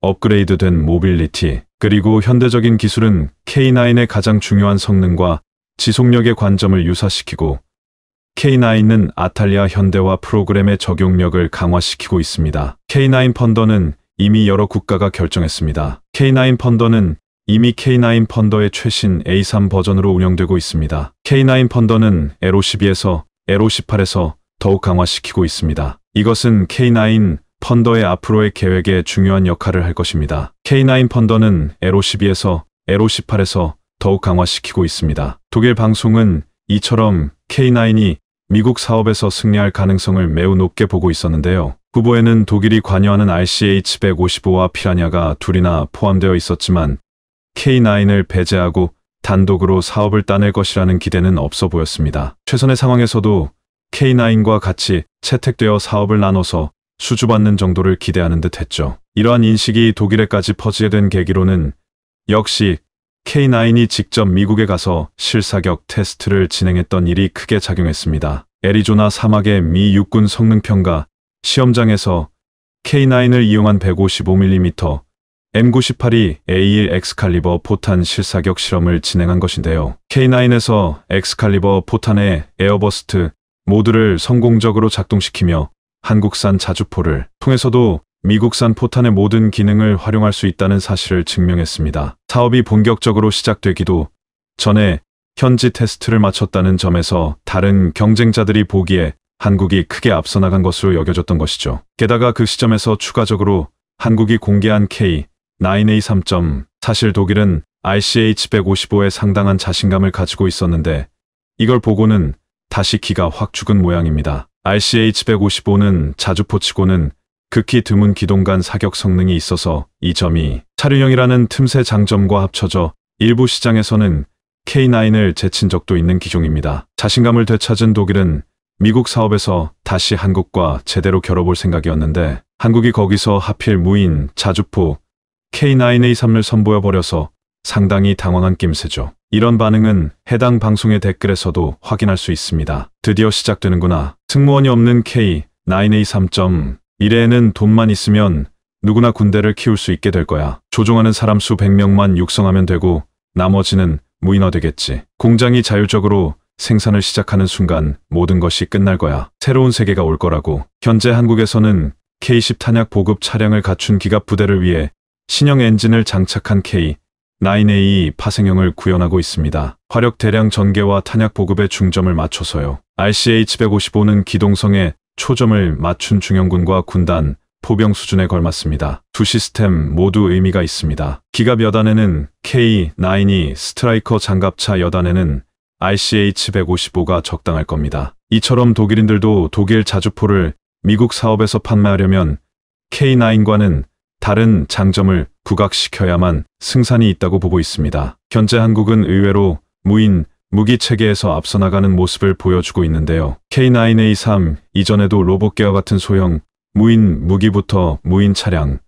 업그레이드된 모빌리티, 그리고 현대적인 기술은 K9의 가장 중요한 성능과 지속력의 관점을 유사시키고 k 9는 아탈리아 현대화 프로그램의 적용력을 강화시키고 있습니다. K9 펀더는 이미 여러 국가가 결정했습니다. K9 펀더는 이미 K9 펀더의 최신 A3 버전으로 운영되고 있습니다. K9 펀더는 l 5 2에서 l 5 8에서 더욱 강화시키고 있습니다. 이것은 K9 펀더의 앞으로의 계획에 중요한 역할을 할 것입니다. K9 펀더는 LO12에서 LO18에서 더욱 강화시키고 있습니다. 독일 방송은 이처럼 K9이 미국 사업에서 승리할 가능성을 매우 높게 보고 있었는데요. 후보에는 독일이 관여하는 RCH-155와 피라냐가 둘이나 포함되어 있었지만 K9을 배제하고 단독으로 사업을 따낼 것이라는 기대는 없어 보였습니다. 최선의 상황에서도 K9과 같이 채택되어 사업을 나눠서 수주받는 정도를 기대하는 듯 했죠. 이러한 인식이 독일에까지 퍼지게 된 계기로는 역시 K9이 직접 미국에 가서 실사격 테스트를 진행했던 일이 크게 작용했습니다. 애리조나 사막의 미 육군 성능평가 시험장에서 K9을 이용한 155mm M98이 A1 엑스칼리버 포탄 실사격 실험을 진행한 것인데요. K9에서 엑스칼리버 포탄의 에어버스트 모드를 성공적으로 작동시키며 한국산 자주포를 통해서도 미국산 포탄의 모든 기능을 활용할 수 있다는 사실을 증명했습니다. 사업이 본격적으로 시작되기도 전에 현지 테스트를 마쳤다는 점에서 다른 경쟁자들이 보기에 한국이 크게 앞서 나간 것으로 여겨졌던 것이죠. 게다가 그 시점에서 추가적으로 한국이 공개한 K9A3. 사실 독일은 r c h 1 5 5에 상당한 자신감을 가지고 있었는데 이걸 보고는 다시 기가 확 죽은 모양입니다. RCH155는 자주포치고는 극히 드문 기동간 사격 성능이 있어서 이 점이 차륜형이라는 틈새 장점과 합쳐져 일부 시장에서는 K9을 제친 적도 있는 기종입니다. 자신감을 되찾은 독일은 미국 사업에서 다시 한국과 제대로 겨뤄볼 생각이었는데 한국이 거기서 하필 무인, 자주포, K9A3을 선보여버려서 상당히 당황한 낌새죠. 이런 반응은 해당 방송의 댓글에서도 확인할 수 있습니다. 드디어 시작되는구나. 승무원이 없는 K 9A 3점 미래에는 돈만 있으면 누구나 군대를 키울 수 있게 될 거야. 조종하는 사람 수 100명만 육성하면 되고 나머지는 무인화 되겠지. 공장이 자율적으로 생산을 시작하는 순간 모든 것이 끝날 거야. 새로운 세계가 올 거라고. 현재 한국에서는 K10 탄약 보급 차량을 갖춘 기갑 부대를 위해 신형 엔진을 장착한 K 9A 파생형을 구현하고 있습니다. 화력 대량 전개와 탄약 보급에 중점을 맞춰서요. RCH-155는 기동성에 초점을 맞춘 중형군과 군단, 포병 수준에 걸맞습니다. 두 시스템 모두 의미가 있습니다. 기갑 여단에는 K9이 스트라이커 장갑차 여단에는 RCH-155가 적당할 겁니다. 이처럼 독일인들도 독일 자주포를 미국 사업에서 판매하려면 K9과는 다른 장점을 부각시켜야만 승산이 있다고 보고 있습니다. 현재 한국은 의외로 무인, 무기 체계에서 앞서 나가는 모습을 보여주고 있는데요. K9A3 이전에도 로봇계와 같은 소형, 무인 무기부터 무인 차량,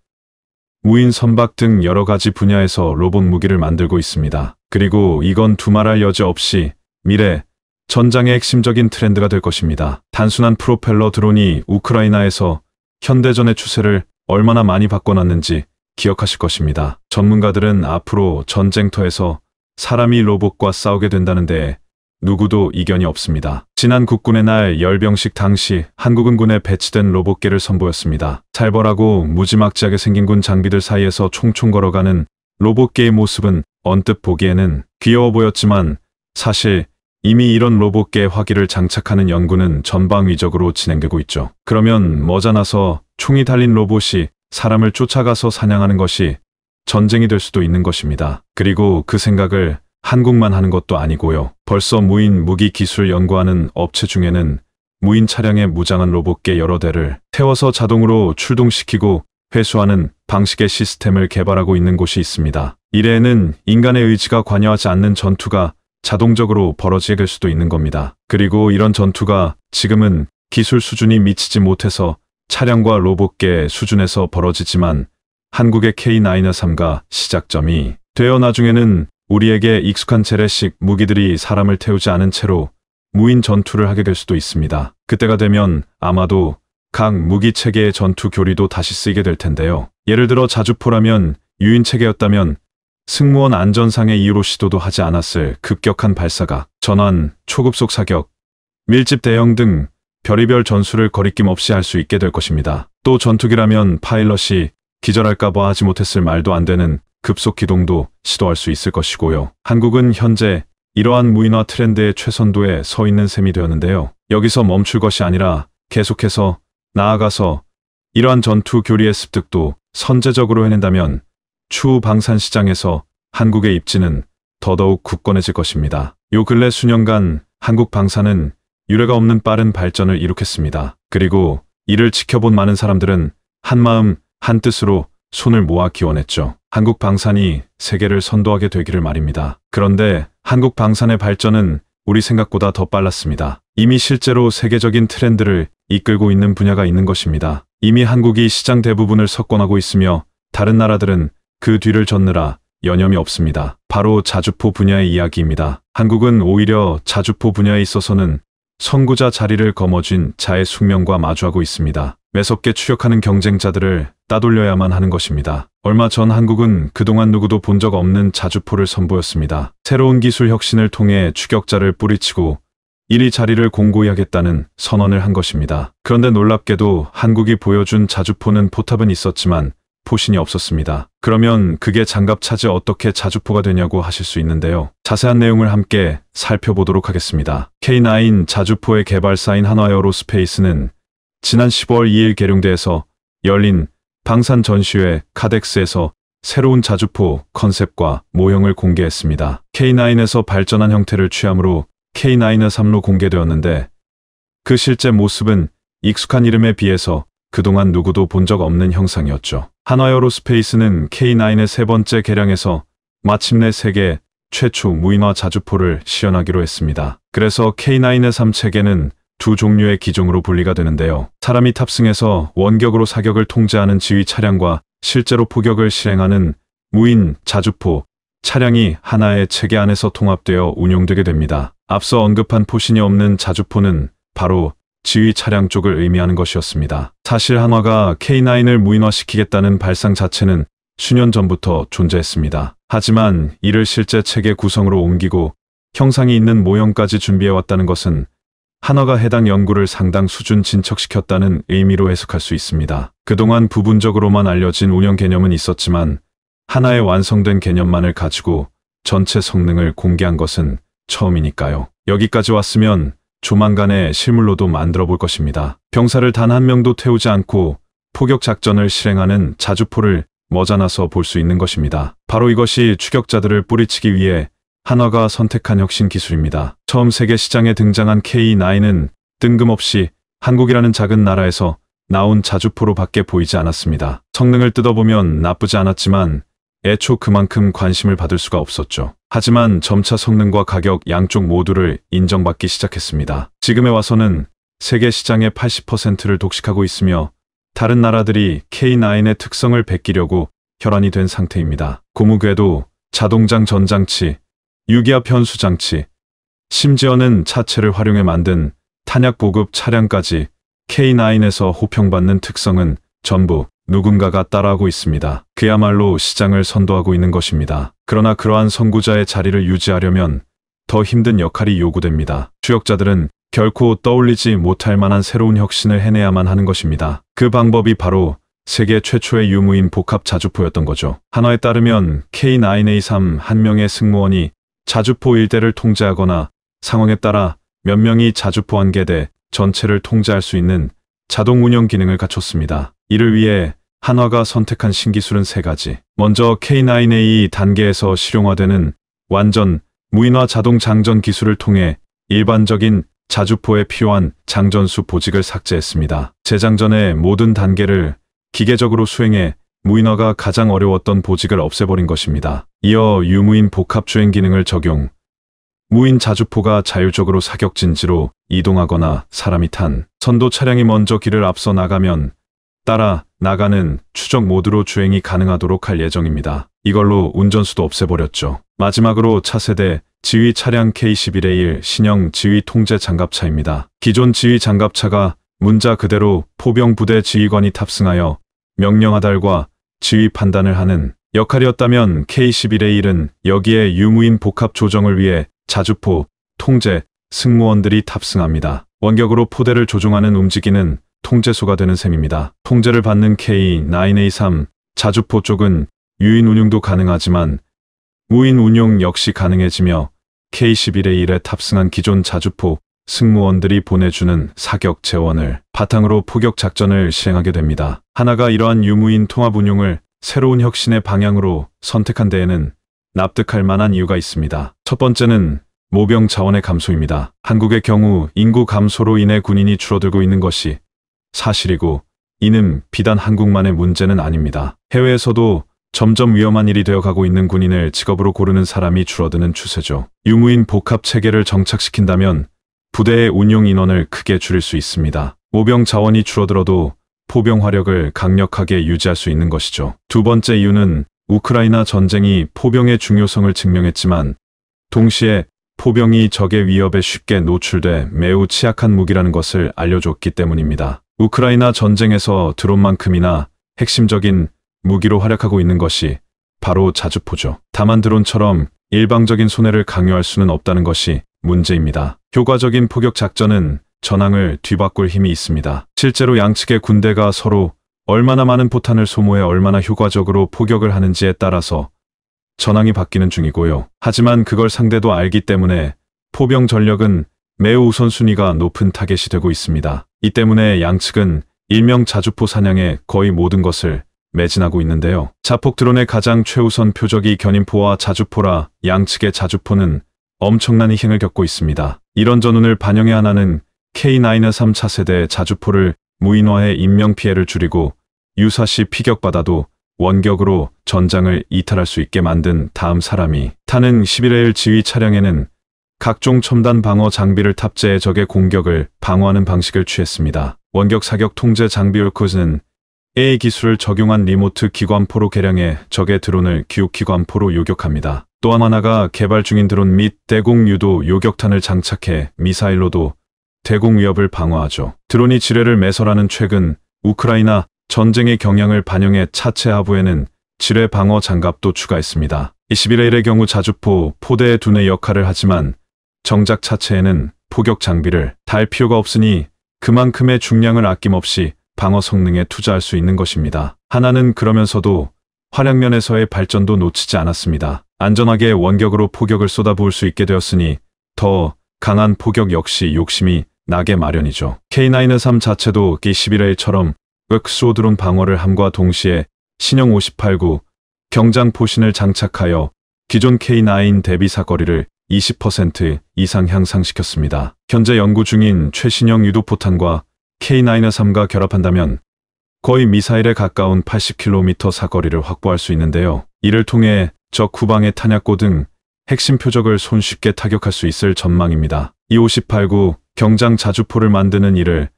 무인 선박 등 여러 가지 분야에서 로봇 무기를 만들고 있습니다. 그리고 이건 두말할 여지 없이 미래, 전장의 핵심적인 트렌드가 될 것입니다. 단순한 프로펠러 드론이 우크라이나에서 현대전의 추세를 얼마나 많이 바꿔놨는지 기억하실 것입니다. 전문가들은 앞으로 전쟁터에서 사람이 로봇과 싸우게 된다는 데 누구도 이견이 없습니다. 지난 국군의 날 열병식 당시 한국은군에 배치된 로봇계를 선보였습니다. 살벌하고 무지막지하게 생긴 군 장비들 사이에서 총총 걸어가는 로봇계의 모습은 언뜻 보기에는 귀여워 보였지만 사실 이미 이런 로봇계 의 화기를 장착하는 연구는 전방위적으로 진행되고 있죠. 그러면 머자나서 총이 달린 로봇이 사람을 쫓아가서 사냥하는 것이 전쟁이 될 수도 있는 것입니다. 그리고 그 생각을 한국만 하는 것도 아니고요. 벌써 무인 무기 기술 연구하는 업체 중에는 무인 차량의 무장한 로봇계 여러 대를 태워서 자동으로 출동시키고 회수하는 방식의 시스템을 개발하고 있는 곳이 있습니다. 이래에는 인간의 의지가 관여하지 않는 전투가 자동적으로 벌어질 수도 있는 겁니다. 그리고 이런 전투가 지금은 기술 수준이 미치지 못해서 차량과 로봇계 수준에서 벌어지지만 한국의 K-3가 9 시작점이 되어 나중에는 우리에게 익숙한 재래식 무기들이 사람을 태우지 않은 채로 무인 전투를 하게 될 수도 있습니다. 그때가 되면 아마도 각 무기 체계의 전투 교리도 다시 쓰이게 될 텐데요. 예를 들어 자주포라면 유인 체계였다면 승무원 안전상의 이유로 시도도 하지 않았을 급격한 발사가 전환, 초급속 사격, 밀집 대형 등 별의별 전술을 거리낌 없이 할 수 있게 될 것입니다. 또 전투기라면 파일럿이 기절할까봐 하지 못했을 말도 안 되는 급속 기동도 시도할 수 있을 것이고요. 한국은 현재 이러한 무인화 트렌드의 최선도에 서 있는 셈이 되었는데요. 여기서 멈출 것이 아니라 계속해서 나아가서 이러한 전투 교리의 습득도 선제적으로 해낸다면 추후 방산 시장에서 한국의 입지는 더더욱 굳건해질 것입니다. 요 근래 수년간 한국 방산은 유례가 없는 빠른 발전을 이룩했습니다. 그리고 이를 지켜본 많은 사람들은 한마음, 한뜻으로 손을 모아 기원했죠. 한국 방산이 세계를 선도하게 되기를 말입니다. 그런데 한국 방산의 발전은 우리 생각보다 더 빨랐습니다. 이미 실제로 세계적인 트렌드를 이끌고 있는 분야가 있는 것입니다. 이미 한국이 시장 대부분을 석권하고 있으며 다른 나라들은 그 뒤를 젓느라 여념이 없습니다. 바로 자주포 분야의 이야기입니다. 한국은 오히려 자주포 분야에 있어서는 선구자 자리를 거머쥔 자의 숙명과 마주하고 있습니다. 매섭게 추격하는 경쟁자들을 따돌려야만 하는 것입니다. 얼마 전 한국은 그동안 누구도 본 적 없는 자주포를 선보였습니다. 새로운 기술 혁신을 통해 추격자를 뿌리치고 이리 자리를 공고히 하겠다는 선언을 한 것입니다. 그런데 놀랍게도 한국이 보여준 자주포는 포탑은 있었지만 포신이 없었습니다. 그러면 그게 장갑 차지 어떻게 자주포가 되냐고 하실 수 있는데요. 자세한 내용을 함께 살펴보도록 하겠습니다. K9 자주포의 개발사인 한화에어로스페이스는 지난 10월 2일 계룡대에서 열린 방산 전시회 카덱스에서 새로운 자주포 컨셉과 모형을 공개했습니다. K9에서 발전한 형태를 취함으로 K9의 3로 공개되었는데 그 실제 모습은 익숙한 이름에 비해서 그동안 누구도 본 적 없는 형상이었죠. 한화에로스페이스는 K9의 세 번째 개량에서 마침내 세계 최초 무인화 자주포를 시연하기로 했습니다. 그래서 K9의 3체계는 두 종류의 기종으로 분리가 되는데요. 사람이 탑승해서 원격으로 사격을 통제하는 지휘 차량과 실제로 포격을 실행하는 무인 자주포 차량이 하나의 체계 안에서 통합되어 운용되게 됩니다. 앞서 언급한 포신이 없는 자주포는 바로 지휘 차량 쪽을 의미하는 것이었습니다. 사실 한화가 K9을 무인화시키겠다는 발상 자체는 수년 전부터 존재했습니다. 하지만 이를 실제 체계 구성으로 옮기고 형상이 있는 모형까지 준비해왔다는 것은 한화가 해당 연구를 상당 수준 진척시켰다는 의미로 해석할 수 있습니다. 그동안 부분적으로만 알려진 운영 개념은 있었지만 하나의 완성된 개념만을 가지고 전체 성능을 공개한 것은 처음이니까요. 여기까지 왔으면 조만간에 실물로도 만들어 볼 것입니다. 병사를 단 한 명도 태우지 않고 포격 작전을 실행하는 자주포를 머자나서 볼 수 있는 것입니다. 바로 이것이 추격자들을 뿌리치기 위해 한화가 선택한 혁신 기술입니다. 처음 세계 시장에 등장한 K9은 뜬금없이 한국이라는 작은 나라에서 나온 자주포로 밖에 보이지 않았습니다. 성능을 뜯어보면 나쁘지 않았지만 애초 그만큼 관심을 받을 수가 없었죠. 하지만 점차 성능과 가격 양쪽 모두를 인정받기 시작했습니다. 지금에 와서는 세계 시장의 80%를 독식하고 있으며 다른 나라들이 K9의 특성을 베끼려고 혈안이 된 상태입니다. 고무궤도, 자동장 전장치, 유기압 현수장치, 심지어는 차체를 활용해 만든 탄약 보급 차량까지 K9에서 호평받는 특성은 전부 누군가가 따라하고 있습니다. 그야말로 시장을 선도하고 있는 것입니다. 그러나 그러한 선구자의 자리를 유지하려면 더 힘든 역할이 요구됩니다. 주역자들은 결코 떠올리지 못할 만한 새로운 혁신을 해내야만 하는 것입니다. 그 방법이 바로 세계 최초의 유무인 복합 자주포였던 거죠. 한화에 따르면 K9A3 한 명의 승무원이 자주포 일대를 통제하거나 상황에 따라 몇 명이 자주포 한 개대 전체를 통제할 수 있는 자동 운영 기능을 갖췄습니다. 이를 위해 한화가 선택한 신기술은 세 가지. 먼저 K9A 단계에서 실용화되는 완전 무인화 자동 장전 기술을 통해 일반적인 자주포에 필요한 장전수 보직을 삭제했습니다. 재장전의 모든 단계를 기계적으로 수행해 무인화가 가장 어려웠던 보직을 없애버린 것입니다. 이어 유무인 복합주행 기능을 적용, 무인 자주포가 자율적으로 사격 진지로 이동하거나 사람이 탄 선도 차량이 먼저 길을 앞서 나가면 따라 나가는 추적 모드로 주행이 가능하도록 할 예정입니다. 이걸로 운전수도 없애버렸죠. 마지막으로 차세대 지휘 차량 K11A1 신형 지휘 통제 장갑차입니다. 기존 지휘 장갑차가 문자 그대로 포병 부대 지휘관이 탑승하여 명령하달과 지휘 판단을 하는 역할이었다면 K11A1은 여기에 유무인 복합 조정을 위해 자주포, 통제, 승무원들이 탑승합니다. 원격으로 포대를 조종하는 움직이는 통제소가 되는 셈입니다. 통제를 받는 K9A3 자주포 쪽은 유인 운용도 가능하지만 무인 운용 역시 가능해지며 K11A1에 탑승한 기존 자주포 승무원들이 보내주는 사격 재원을 바탕으로 포격 작전을 시행하게 됩니다. 하나가 이러한 유무인 통합 운용을 새로운 혁신의 방향으로 선택한 데에는 납득할 만한 이유가 있습니다. 첫 번째는 모병 자원의 감소입니다. 한국의 경우 인구 감소로 인해 군인이 줄어들고 있는 것이 사실이고 이는 비단 한국만의 문제는 아닙니다. 해외에서도 점점 위험한 일이 되어가고 있는 군인을 직업으로 고르는 사람이 줄어드는 추세죠. 유무인 복합 체계를 정착시킨다면 부대의 운용 인원을 크게 줄일 수 있습니다. 모병 자원이 줄어들어도 포병 화력을 강력하게 유지할 수 있는 것이죠. 두 번째 이유는 우크라이나 전쟁이 포병의 중요성을 증명했지만 동시에 포병이 적의 위협에 쉽게 노출돼 매우 취약한 무기라는 것을 알려줬기 때문입니다. 우크라이나 전쟁에서 드론만큼이나 핵심적인 무기로 활약하고 있는 것이 바로 자주포죠. 다만 드론처럼 일방적인 손해를 강요할 수는 없다는 것이 문제입니다. 효과적인 포격 작전은 전황을 뒤바꿀 힘이 있습니다. 실제로 양측의 군대가 서로 얼마나 많은 포탄을 소모해 얼마나 효과적으로 포격을 하는지에 따라서 전황이 바뀌는 중이고요. 하지만 그걸 상대도 알기 때문에 포병 전력은 매우 우선순위가 높은 타겟이 되고 있습니다. 이 때문에 양측은 일명 자주포 사냥에 거의 모든 것을 매진하고 있는데요. 자폭 드론의 가장 최우선 표적이 견인포와 자주포라 양측의 자주포는 엄청난 희생을 겪고 있습니다. 이런 전운을 반영해 하나는 K9-3 차세대 자주포를 무인화해 인명피해를 줄이고 유사시 피격받아도 원격으로 전장을 이탈할 수 있게 만든 다음 사람이 타는 1 1회일 지휘 차량에는 각종 첨단 방어 장비를 탑재해 적의 공격을 방어하는 방식을 취했습니다. 원격 사격 통제 장비 올크는 A 기술을 적용한 리모트 기관포로 개량해 적의 드론을 기후기관포로 요격합니다. 또한 하나가 개발 중인 드론 및 대공 유도 요격탄을 장착해 미사일로도 대공 위협을 방어하죠. 드론이 지뢰를 매설하는 최근 우크라이나 전쟁의 경향을 반영해 차체 하부에는 지뢰 방어 장갑도 추가했습니다. 21L의 경우 자주포, 포대의 두뇌 역할을 하지만 정작 차체에는 포격 장비를 달 필요가 없으니 그만큼의 중량을 아낌없이 방어 성능에 투자할 수 있는 것입니다. 하나는 그러면서도 화력면에서의 발전도 놓치지 않았습니다. 안전하게 원격으로 포격을 쏟아부을 수 있게 되었으니 더 강한 포격 역시 욕심이 나게 마련이죠. k 9 3 자체도 G11A처럼 엑소드론 방어를 함과 동시에 신형 58구 경장 포신을 장착하여 기존 K9 대비 사거리를 20% 이상 향상시켰습니다. 현재 연구 중인 최신형 유도포탄과 K9A3가 결합한다면 거의 미사일에 가까운 80km 사거리를 확보할 수 있는데요. 이를 통해 적 후방의 탄약고 등 핵심 표적을 손쉽게 타격할 수 있을 전망입니다. E-58구 경장 자주포를 만드는 일을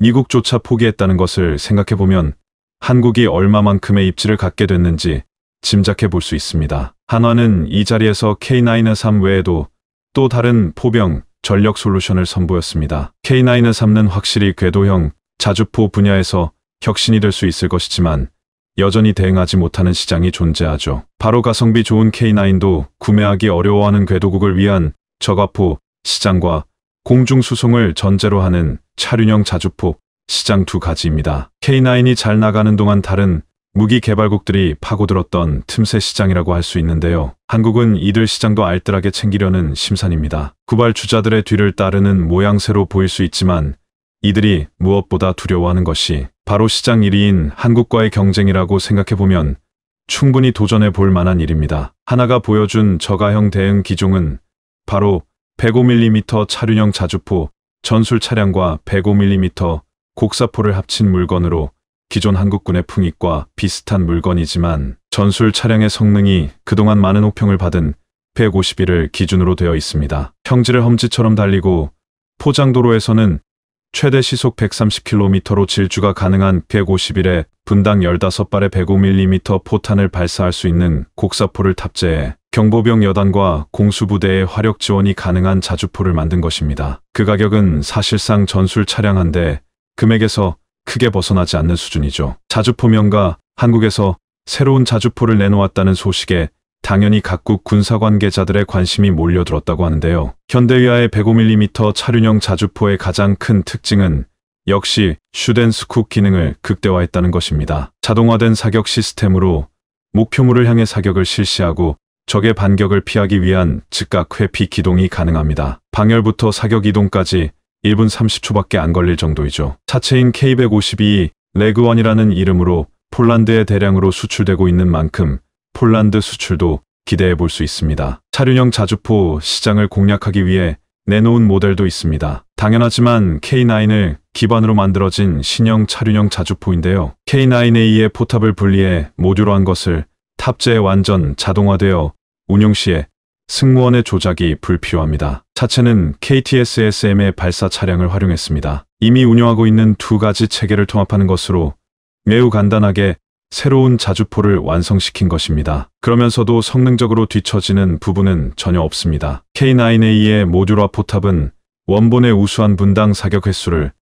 미국조차 포기했다는 것을 생각해보면 한국이 얼마만큼의 입지를 갖게 됐는지 짐작해 볼 수 있습니다. 한화는 이 자리에서 K9-3 외에도 또 다른 포병, 전력 솔루션을 선보였습니다. K9-3는 확실히 궤도형, 자주포 분야에서 혁신이 될 수 있을 것이지만 여전히 대응하지 못하는 시장이 존재하죠. 바로 가성비 좋은 K9도 구매하기 어려워하는 궤도국을 위한 저가포, 시장과 공중수송을 전제로 하는 차륜형 자주포, 시장 두 가지입니다. K9이 잘 나가는 동안 다른 무기 개발국들이 파고들었던 틈새 시장이라고 할 수 있는데요. 한국은 이들 시장도 알뜰하게 챙기려는 심산입니다. 구발주자들의 뒤를 따르는 모양새로 보일 수 있지만 이들이 무엇보다 두려워하는 것이 바로 시장 1위인 한국과의 경쟁이라고 생각해보면 충분히 도전해 볼 만한 일입니다. 하나가 보여준 저가형 대응 기종은 바로 105mm 차륜형 자주포 전술 차량과 105mm 곡사포를 합친 물건으로 기존 한국군의 풍익과 비슷한 물건이지만 전술 차량의 성능이 그동안 많은 호평을 받은 151을 기준으로 되어 있습니다. 평지를 험지처럼 달리고 포장도로에서는 최대 시속 130km로 질주가 가능한 150일에 분당 15발의 105mm 포탄을 발사할 수 있는 곡사포를 탑재해 경보병 여단과 공수부대의 화력 지원이 가능한 자주포를 만든 것입니다. 그 가격은 사실상 전술 차량 한 대 금액에서 크게 벗어나지 않는 수준이죠. 자주포명가 한국에서 새로운 자주포를 내놓았다는 소식에 당연히 각국 군사 관계자들의 관심이 몰려들었다고 하는데요. 현대위아의 105mm 차륜형 자주포의 가장 큰 특징은 역시 슈덴스쿡 기능을 극대화했다는 것입니다. 자동화된 사격 시스템으로 목표물을 향해 사격을 실시하고 적의 반격을 피하기 위한 즉각 회피 기동이 가능합니다. 방열부터 사격 이동까지 1분 30초밖에 안 걸릴 정도이죠. 차체인 K152 레그원이라는 이름으로 폴란드에 대량으로 수출되고 있는 만큼 폴란드 수출도 기대해 볼 수 있습니다. 차륜형 자주포 시장을 공략하기 위해 내놓은 모델도 있습니다. 당연하지만 K9을 기반으로 만들어진 신형 차륜형 자주포인데요. K9A의 포탑을 분리해 모듈로 한 것을 탑재에 완전 자동화되어 운용 시에 승무원의 조작이 불필요합니다. 차체는 KTSSM의 발사 차량을 활용했습니다. 이미 운영하고 있는 두 가지 체계를 통합하는 것으로 매우 간단하게 새로운 자주포를 완성시킨 것입니다. 그러면서도 성능적으로 뒤처지는 부분은 전혀 없습니다. K9A의 모듈화 포탑은 원본의 우수한 분당 사격 횟수를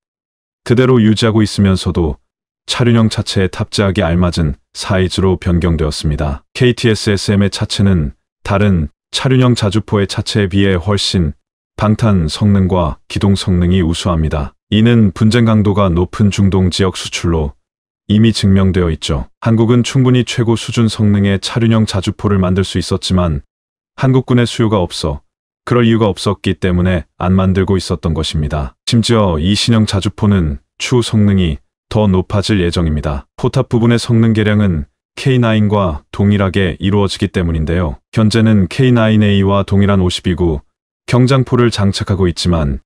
그대로 유지하고 있으면서도 차륜형 차체의 탑재하기 알맞은 사이즈로 변경되었습니다. KTSSM의 차체는 다른 차륜형 자주포의 차체에 비해 훨씬 방탄 성능과 기동 성능이 우수합니다. 이는 분쟁 강도가 높은 중동 지역 수출로 이미 증명되어 있죠. 한국은 충분히 최고 수준 성능의 차륜형 자주포를 만들 수 있었지만 한국군의 수요가 없어 그럴 이유가 없었기 때문에 안 만들고 있었던 것입니다. 심지어 이 신형 자주포는 추후 성능이 더 높아질 예정입니다. 포탑 부분의 성능 개량은 K9과 동일하게 이루어지기 때문인데요. 현재는 K9A와 동일한 5 0이구 경장포를 장착하고 있지만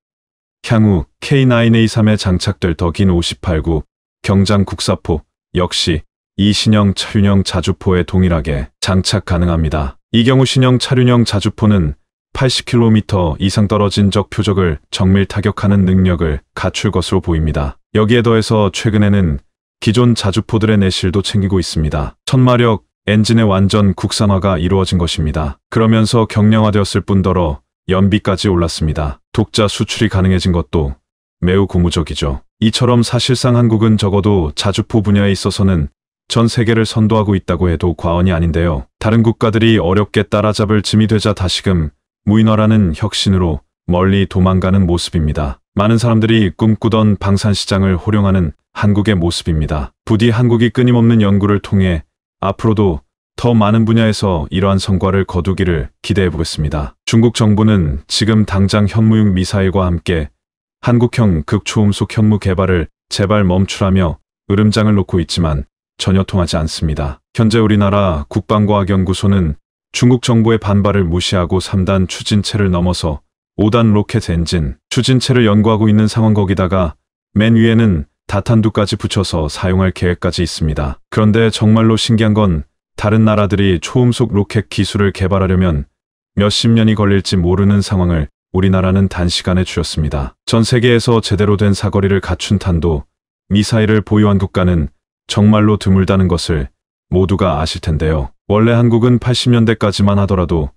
향후 K9A3에 장착될 더 긴 58구 경장 국사포 역시 이 신형 차륜형 자주포에 동일하게 장착 가능합니다. 이 경우 신형 차륜형 자주포는 80km 이상 떨어진 적 표적을 정밀 타격하는 능력을 갖출 것으로 보입니다. 여기에 더해서 최근에는 기존 자주포들의 내실도 챙기고 있습니다. 천마력 엔진의 완전 국산화가 이루어진 것입니다. 그러면서 경량화되었을 뿐더러 연비까지 올랐습니다. 독자 수출이 가능해진 것도 매우 고무적이죠. 이처럼 사실상 한국은 적어도 자주포 분야에 있어서는 전 세계를 선도하고 있다고 해도 과언이 아닌데요. 다른 국가들이 어렵게 따라잡을 짐이 되자 다시금 무인화라는 혁신으로 멀리 도망가는 모습입니다. 많은 사람들이 꿈꾸던 방산시장을 호령하는 한국의 모습입니다. 부디 한국이 끊임없는 연구를 통해 앞으로도 더 많은 분야에서 이러한 성과를 거두기를 기대해 보겠습니다. 중국 정부는 지금 당장 현무용 미사일과 함께 한국형 극초음속 현무 개발을 제발 멈추라며 으름장을 놓고 있지만 전혀 통하지 않습니다. 현재 우리나라 국방과학연구소는 중국 정부의 반발을 무시하고 3단 추진체를 넘어서 5단 로켓 엔진, 추진체를 연구하고 있는 상황 거기다가 맨 위에는 다탄두까지 붙여서 사용할 계획까지 있습니다. 그런데 정말로 신기한 건 다른 나라들이 초음속 로켓 기술을 개발하려면 몇십 년이 걸릴지 모르는 상황을 우리나라는 단시간에 줄였습니다. 전 세계에서 제대로 된 사거리를 갖춘 탄도 미사일을 보유한 국가는 정말로 드물다는 것을 모두가 아실 텐데요. 원래 한국은 80년대까지만 하더라도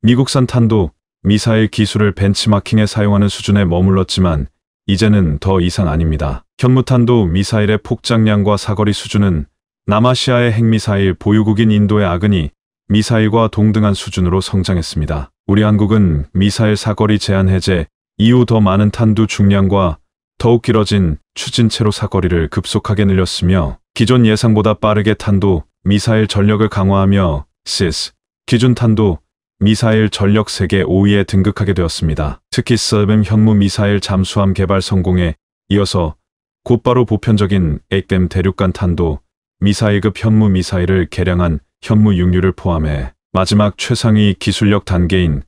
미국산 탄도 미사일 기술을 벤치마킹에 사용하는 수준에 머물렀지만 이제는 더 이상 아닙니다. 현무탄도 미사일의 폭장량과 사거리 수준은 남아시아의 핵미사일 보유국인 인도의 아그니 미사일과 동등한 수준으로 성장했습니다. 우리 한국은 미사일 사거리 제한 해제 이후 더 많은 탄두 중량과 더욱 길어진 추진체로 사거리를 급속하게 늘렸으며 기존 예상보다 빠르게 탄도 미사일 전력을 강화하며 CIS 기준 탄도 미사일 전력 세계 5위에 등극하게 되었습니다. 특히 서뱀 현무 미사일 잠수함 개발 성공에 이어서 곧바로 보편적인 액댐 대륙간 탄도 미사일급 현무 미사일을 개량한 현무 육류를 포함해 마지막 최상위 기술력 단계인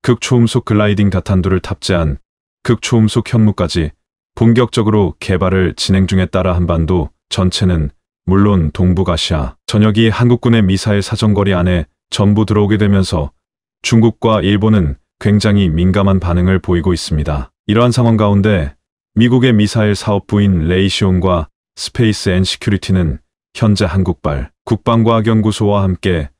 극초음속 글라이딩 다탄두를 탑재한 극초음속 현무까지 본격적으로 개발을 진행 중에 따라 한반도 전체는 물론 동북아시아 전역이 한국군의 미사일 사정거리 안에 전부 들어오게 되면서 중국과 일본은 굉장히 민감한 반응을 보이고 있습니다. 이러한 상황 가운데 미국의 미사일 사업부인 레이시온과 스페이스 앤 시큐리티는 현재 한국발 국방과학연구소와 함께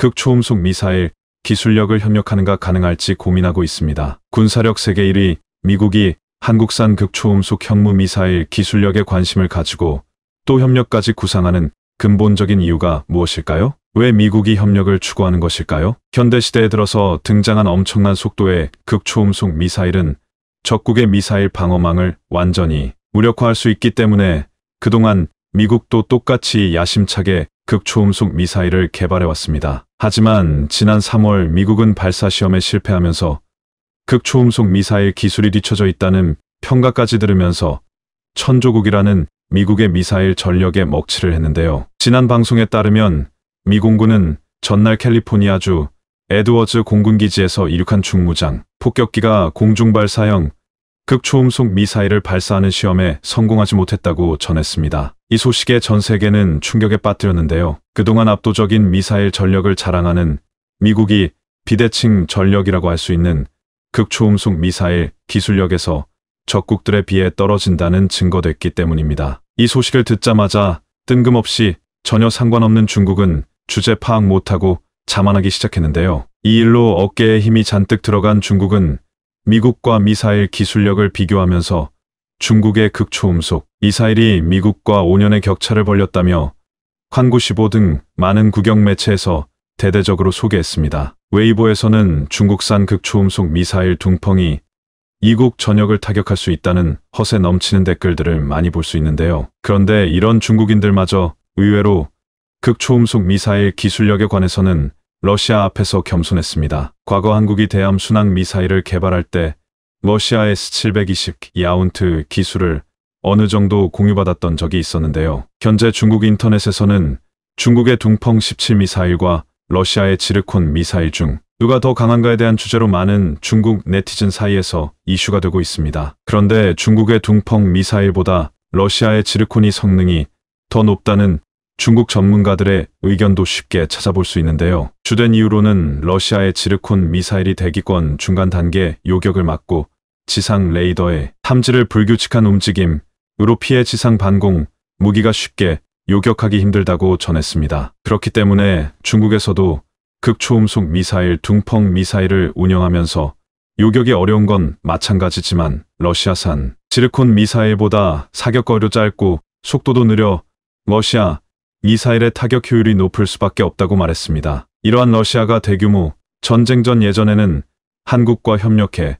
극초음속 미사일, 기술력을 협력하는가 가능할지 고민하고 있습니다. 군사력 세계 1위 미국이 한국산 극초음속 형무 미사일 기술력에 관심을 가지고 또 협력까지 구상하는 근본적인 이유가 무엇일까요? 왜 미국이 협력을 추구하는 것일까요? 현대시대에 들어서 등장한 엄청난 속도의 극초음속 미사일은 적국의 미사일 방어망을 완전히 무력화할 수 있기 때문에 그동안 미국도 똑같이 야심차게 극초음속 미사일을 개발해왔습니다. 하지만 지난 3월 미국은 발사 시험에 실패하면서 극초음속 미사일 기술이 뒤쳐져 있다는 평가까지 들으면서 천조국이라는 미국의 미사일 전력에 먹칠을 했는데요. 지난 방송에 따르면 미 공군은 전날 캘리포니아주 에드워즈 공군기지에서 이륙한 중무장 폭격기가 공중발사형 극초음속 미사일을 발사하는 시험에 성공하지 못했다고 전했습니다. 이 소식에 전 세계는 충격에 빠뜨렸는데요. 그동안 압도적인 미사일 전력을 자랑하는 미국이 비대칭 전력이라고 할 수 있는 극초음속 미사일 기술력에서 적국들에 비해 떨어진다는 증거됐기 때문입니다. 이 소식을 듣자마자 뜬금없이 전혀 상관없는 중국은 주제 파악 못하고 자만하기 시작했는데요. 이 일로 어깨에 힘이 잔뜩 들어간 중국은 미국과 미사일 기술력을 비교하면서 중국의 극초음속 이사일이 미국과 5년의 격차를 벌렸다며 칸구15 등 많은 국영 매체에서 대대적으로 소개했습니다. 웨이보에서는 중국산 극초음속 미사일 둥펑이 이국 전역을 타격할 수 있다는 허세 넘치는 댓글들을 많이 볼 수 있는데요. 그런데 이런 중국인들마저 의외로 극초음속 미사일 기술력에 관해서는 러시아 앞에서 겸손했습니다. 과거 한국이 대함 순항 미사일을 개발할 때 러시아 S720 야운트 기술을 어느 정도 공유받았던 적이 있었는데요. 현재 중국 인터넷에서는 중국의 둥펑 17 미사일과 러시아의 지르콘 미사일 중 누가 더 강한가에 대한 주제로 많은 중국 네티즌 사이에서 이슈가 되고 있습니다. 그런데 중국의 둥펑 미사일보다 러시아의 지르콘이 성능이 더 높다는 중국 전문가들의 의견도 쉽게 찾아볼 수 있는데요. 주된 이유로는 러시아의 지르콘 미사일이 대기권 중간 단계 요격을 막고 지상 레이더의 탐지를 불규칙한 움직임으로 피의 지상 반공 무기가 쉽게 요격하기 힘들다고 전했습니다. 그렇기 때문에 중국에서도 극초음속 미사일 둥펑 미사일을 운영하면서 요격이 어려운 건 마찬가지지만 러시아산 지르콘 미사일보다 사격거리도 짧고 속도도 느려 러시아 미사일의 타격 효율이 높을 수밖에 없다고 말했습니다. 이러한 러시아가 대규모 전쟁 전 예전에는 한국과 협력해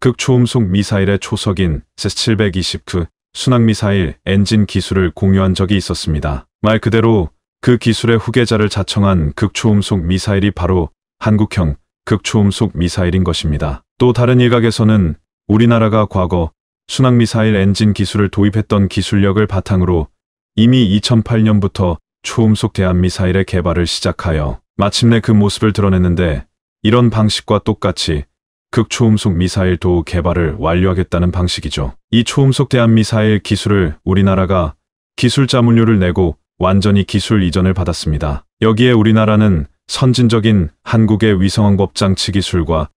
극초음속 미사일의 초석인 S-720크 순항미사일 엔진 기술을 공유한 적이 있었습니다. 말 그대로 그 기술의 후계자를 자청한 극초음속 미사일이 바로 한국형 극초음속 미사일인 것입니다. 또 다른 일각에서는 우리나라가 과거 순항미사일 엔진 기술을 도입했던 기술력을 바탕으로 이미 2008년부터 초음속 대한미사일의 개발을 시작하여 마침내 그 모습을 드러냈는데 이런 방식과 똑같이 극초음속 미사일 도 개발을 완료하겠다는 방식이죠. 이 초음속 대한미사일 기술을 우리나라가 기술자 물류를 내고 완전히 기술 이전을 받았습니다. 여기에 우리나라는 선진적인 한국의 위성항법 장치 기술과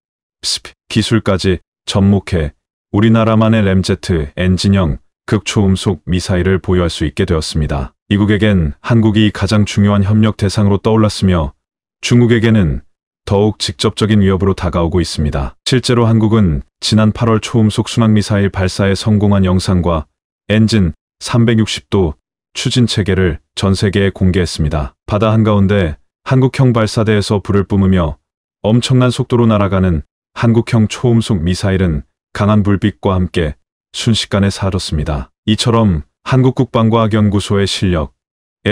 스피 기술까지 접목해 우리나라만의 램제트 엔진형 극초음속 미사일을 보유할 수 있게 되었습니다. 미국에겐 한국이 가장 중요한 협력 대상으로 떠올랐으며 중국에게는 더욱 직접적인 위협으로 다가오고 있습니다. 실제로 한국은 지난 8월 초음속 순항미사일 발사에 성공한 영상과 엔진 360도 추진 체계를 전 세계에 공개했습니다. 바다 한가운데 한국형 발사대에서 불을 뿜으며 엄청난 속도로 날아가는 한국형 초음속 미사일은 강한 불빛과 함께 순식간에 사라졌습니다. 이처럼 한국 국방과학연구소의 실력에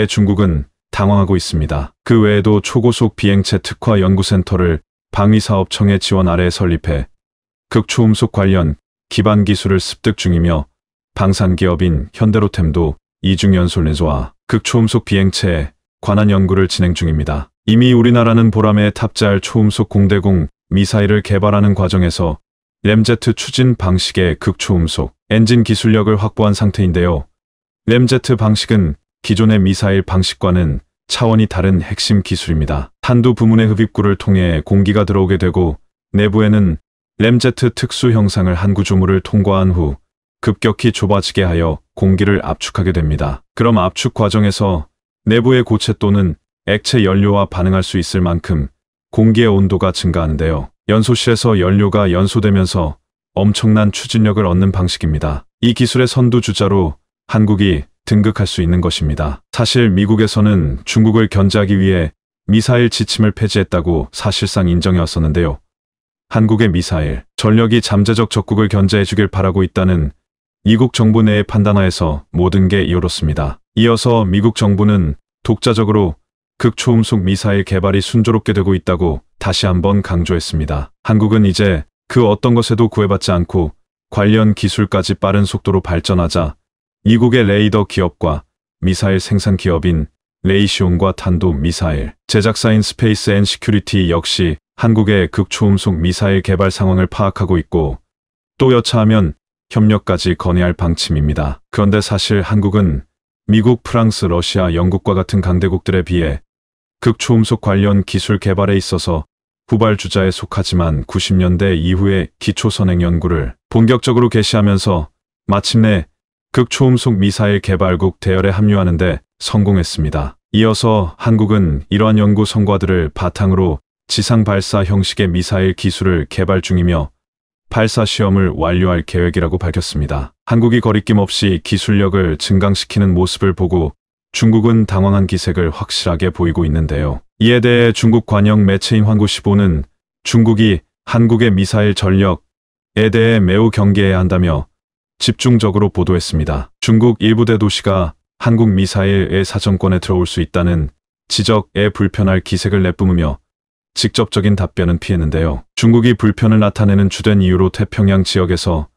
중국은 당황하고 있습니다. 그 외에도 초고속 비행체 특화 연구센터를 방위사업청의 지원 아래 설립해 극초음속 관련 기반 기술을 습득 중이며 방산 기업인 현대로템도 이중연소내소와 극초음속 비행체에 관한 연구를 진행 중입니다. 이미 우리나라는 보람에 탑재할 초음속 공대공 미사일을 개발하는 과정에서 램제트 추진 방식의 극초음속 엔진 기술력을 확보한 상태인데요. 램제트 방식은 기존의 미사일 방식과는 차원이 다른 핵심 기술입니다. 탄두 부문의 흡입구를 통해 공기가 들어오게 되고 내부에는 램제트 특수 형상을 한 구조물을 통과한 후 급격히 좁아지게 하여 공기를 압축하게 됩니다. 그럼 압축 과정에서 내부의 고체 또는 액체 연료와 반응할 수 있을 만큼 공기의 온도가 증가하는데요. 연소시에서 연료가 연소되면서 엄청난 추진력을 얻는 방식입니다. 이 기술의 선두주자로 한국이 등극할 수 있는 것입니다. 사실 미국에서는 중국을 견제하기 위해 미사일 지침을 폐지했다고 사실상 인정해왔었는데요. 한국의 미사일, 전력이 잠재적 적국을 견제해주길 바라고 있다는 미국 정부 내의 판단하에서 모든 게 이어졌습니다. 이어서 미국 정부는 독자적으로 극초음속 미사일 개발이 순조롭게 되고 있다고 다시 한번 강조했습니다. 한국은 이제 그 어떤 것에도 구애받지 않고 관련 기술까지 빠른 속도로 발전하자 미국의 레이더 기업과 미사일 생산 기업인 레이시온과 탄도 미사일 제작사인 스페이스 앤 시큐리티 역시 한국의 극초음속 미사일 개발 상황을 파악하고 있고 또 여차하면 협력까지 건의할 방침입니다. 그런데 사실 한국은 미국, 프랑스, 러시아, 영국과 같은 강대국들에 비해 극초음속 관련 기술 개발에 있어서 후발주자에 속하지만 90년대 이후에 기초선행 연구를 본격적으로 개시하면서 마침내 극초음속 미사일 개발국 대열에 합류하는데 성공했습니다. 이어서 한국은 이러한 연구 성과들을 바탕으로 지상 발사 형식의 미사일 기술을 개발 중이며 발사 시험을 완료할 계획이라고 밝혔습니다. 한국이 거리낌 없이 기술력을 증강시키는 모습을 보고 중국은 당황한 기색을 확실하게 보이고 있는데요. 이에 대해 중국 관영 매체인 환구시보는 중국이 한국의 미사일 전력에 대해 매우 경계해야 한다며 집중적으로 보도했습니다. 중국 일부 대도시가 한국 미사일의 사정권에 들어올 수 있다는 지적에 불편할 기색을 내뿜으며 직접적인 답변은 피했는데요. 중국이 불편을 나타내는 주된 이유로 태평양 지역에서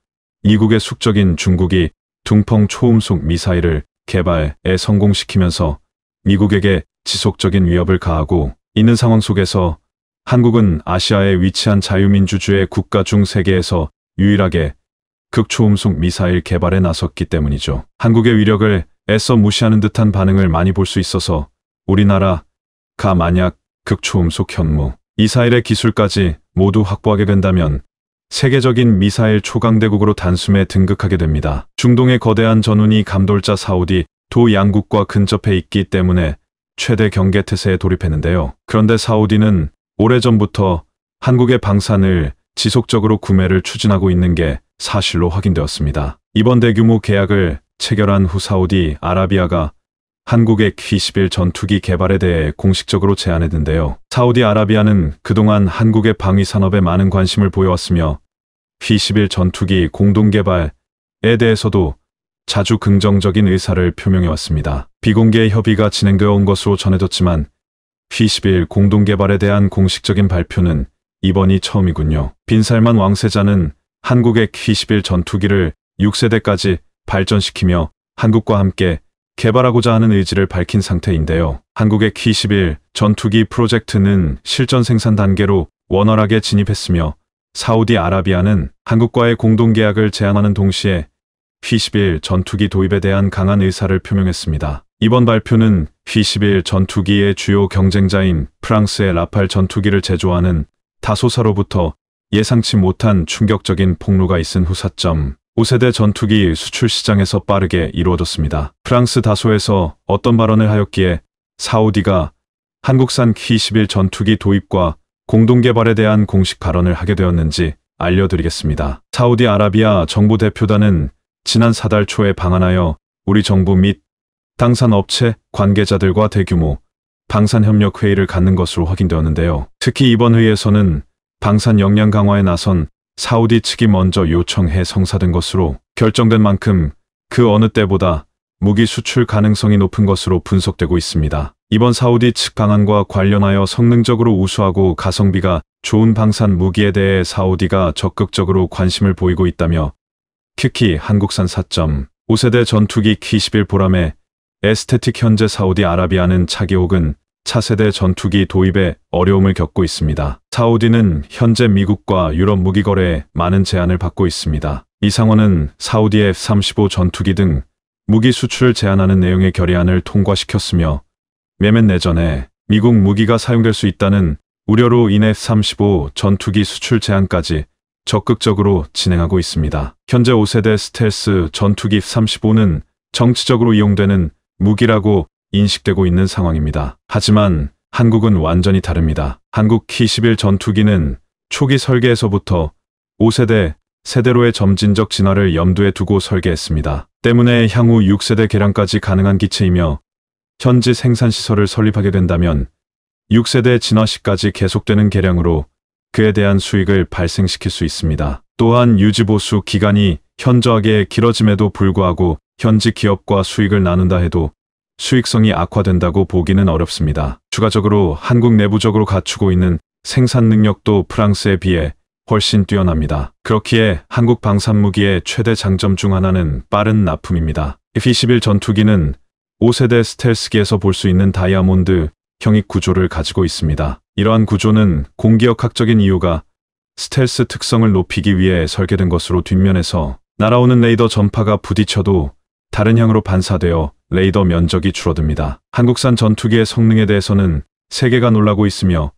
미국의 숙적인 중국이 둥펑 초음속 미사일을 개발에 성공시키면서 미국에게 지속적인 위협을 가하고 있는 상황 속에서 한국은 아시아에 위치한 자유민주주의 국가 중 세계에서 유일하게 극초음속 미사일 개발에 나섰기 때문이죠. 한국의 위력을 애써 무시하는 듯한 반응을 많이 볼 수 있어서 우리나라가 만약 극초음속 현무, 이사일의 기술까지 모두 확보하게 된다면 세계적인 미사일 초강대국으로 단숨에 등극하게 됩니다. 중동의 거대한 전운이 감돌자 사우디 두 양국과 근접해 있기 때문에 최대 경계태세에 돌입했는데요. 그런데 사우디는 오래전부터 한국의 방산을 지속적으로 구매를 추진하고 있는 게 사실로 확인되었습니다. 이번 대규모 계약을 체결한 후 사우디 아라비아가 한국의 P-11 전투기 개발에 대해 공식적으로 제안했는데요. 사우디아라비아는 그동안 한국의 방위 산업에 많은 관심을 보여왔으며 P-11 전투기 공동 개발에 대해서도 자주 긍정적인 의사를 표명해왔습니다. 비공개 협의가 진행되어 온 것으로 전해졌지만 P-11 공동 개발에 대한 공식적인 발표는 이번이 처음이군요. 빈살만 왕세자는 한국의 P-11 전투기를 6세대까지 발전시키며 한국과 함께 개발하고자 하는 의지를 밝힌 상태인데요. 한국의 K11 전투기 프로젝트는 실전 생산 단계로 원활하게 진입했으며 사우디아라비아는 한국과의 공동계약을 제안하는 동시에 P11 전투기 도입에 대한 강한 의사를 표명했습니다. 이번 발표는 P11 전투기의 주요 경쟁자인 프랑스의 라팔 전투기를 제조하는 다소사로부터 예상치 못한 충격적인 폭로가 있은 후사점 5세대 전투기 수출 시장에서 빠르게 이루어졌습니다. 프랑스 다소에서 어떤 발언을 하였기에 사우디가 한국산 q 1 1 전투기 도입과 공동개발에 대한 공식 발언을 하게 되었는지 알려드리겠습니다. 사우디아라비아 정부 대표단은 지난 4달 초에 방한하여 우리 정부 및 당산업체 관계자들과 대규모 방산협력 회의를 갖는 것으로 확인되었는데요. 특히 이번 회의에서는 방산 역량 강화에 나선 사우디 측이 먼저 요청해 성사된 것으로 결정된 만큼 그 어느 때보다 무기 수출 가능성이 높은 것으로 분석되고 있습니다. 이번 사우디 측 방안과 관련하여 성능적으로 우수하고 가성비가 좋은 방산 무기에 대해 사우디가 적극적으로 관심을 보이고 있다며 특히 한국산 4.5세대 전투기 K11 보람의 에스테틱 현재 사우디 아라비아는 차기 혹은 차세대 전투기 도입에 어려움을 겪고 있습니다. 사우디는 현재 미국과 유럽 무기 거래에 많은 제한을 받고 있습니다. 이 상원은 사우디의 F-35 전투기 등 무기 수출을 제한하는 내용의 결의안을 통과시켰으며 매멘 내전에 미국 무기가 사용될 수 있다는 우려로 인해 F-35 전투기 수출 제한까지 적극적으로 진행하고 있습니다. 현재 5세대 스텔스 전투기 F-35는 정치적으로 이용되는 무기라고 인식되고 있는 상황입니다. 하지만 한국은 완전히 다릅니다. 한국 T-11 전투기는 초기 설계에서부터 5세대, 세대로의 점진적 진화를 염두에 두고 설계했습니다. 때문에 향후 6세대 계량까지 가능한 기체이며 현지 생산시설을 설립하게 된다면 6세대 진화 시까지 계속되는 계량으로 그에 대한 수익을 발생시킬 수 있습니다. 또한 유지보수 기간이 현저하게 길어짐에도 불구하고 현지 기업과 수익을 나눈다 해도 수익성이 악화된다고 보기는 어렵습니다. 추가적으로 한국 내부적으로 갖추고 있는 생산 능력도 프랑스에 비해 훨씬 뛰어납니다. 그렇기에 한국 방산무기의 최대 장점 중 하나는 빠른 납품입니다. F-21 전투기는 5세대 스텔스기에서 볼 수 있는 다이아몬드 형익 구조를 가지고 있습니다. 이러한 구조는 공기역학적인 이유가 스텔스 특성을 높이기 위해 설계된 것으로 뒷면에서 날아오는 레이더 전파가 부딪혀도 다른 향으로 반사되어 레이더 면적이 줄어듭니다. 한국산 전투기의 성능에 대해서는 세계가 놀라고 있으며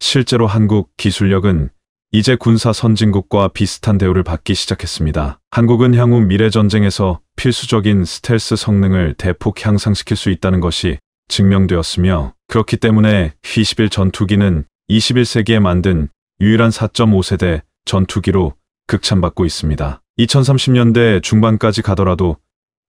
실제로 한국 기술력은 이제 군사 선진국과 비슷한 대우를 받기 시작했습니다. 한국은 향후 미래 전쟁에서 필수적인 스텔스 성능을 대폭 향상시킬 수 있다는 것이 증명되었으며 그렇기 때문에 휘1 1 전투기는 21세기에 만든 유일한 4.5세대 전투기로 극찬받고 있습니다. 2030년대 중반까지 가더라도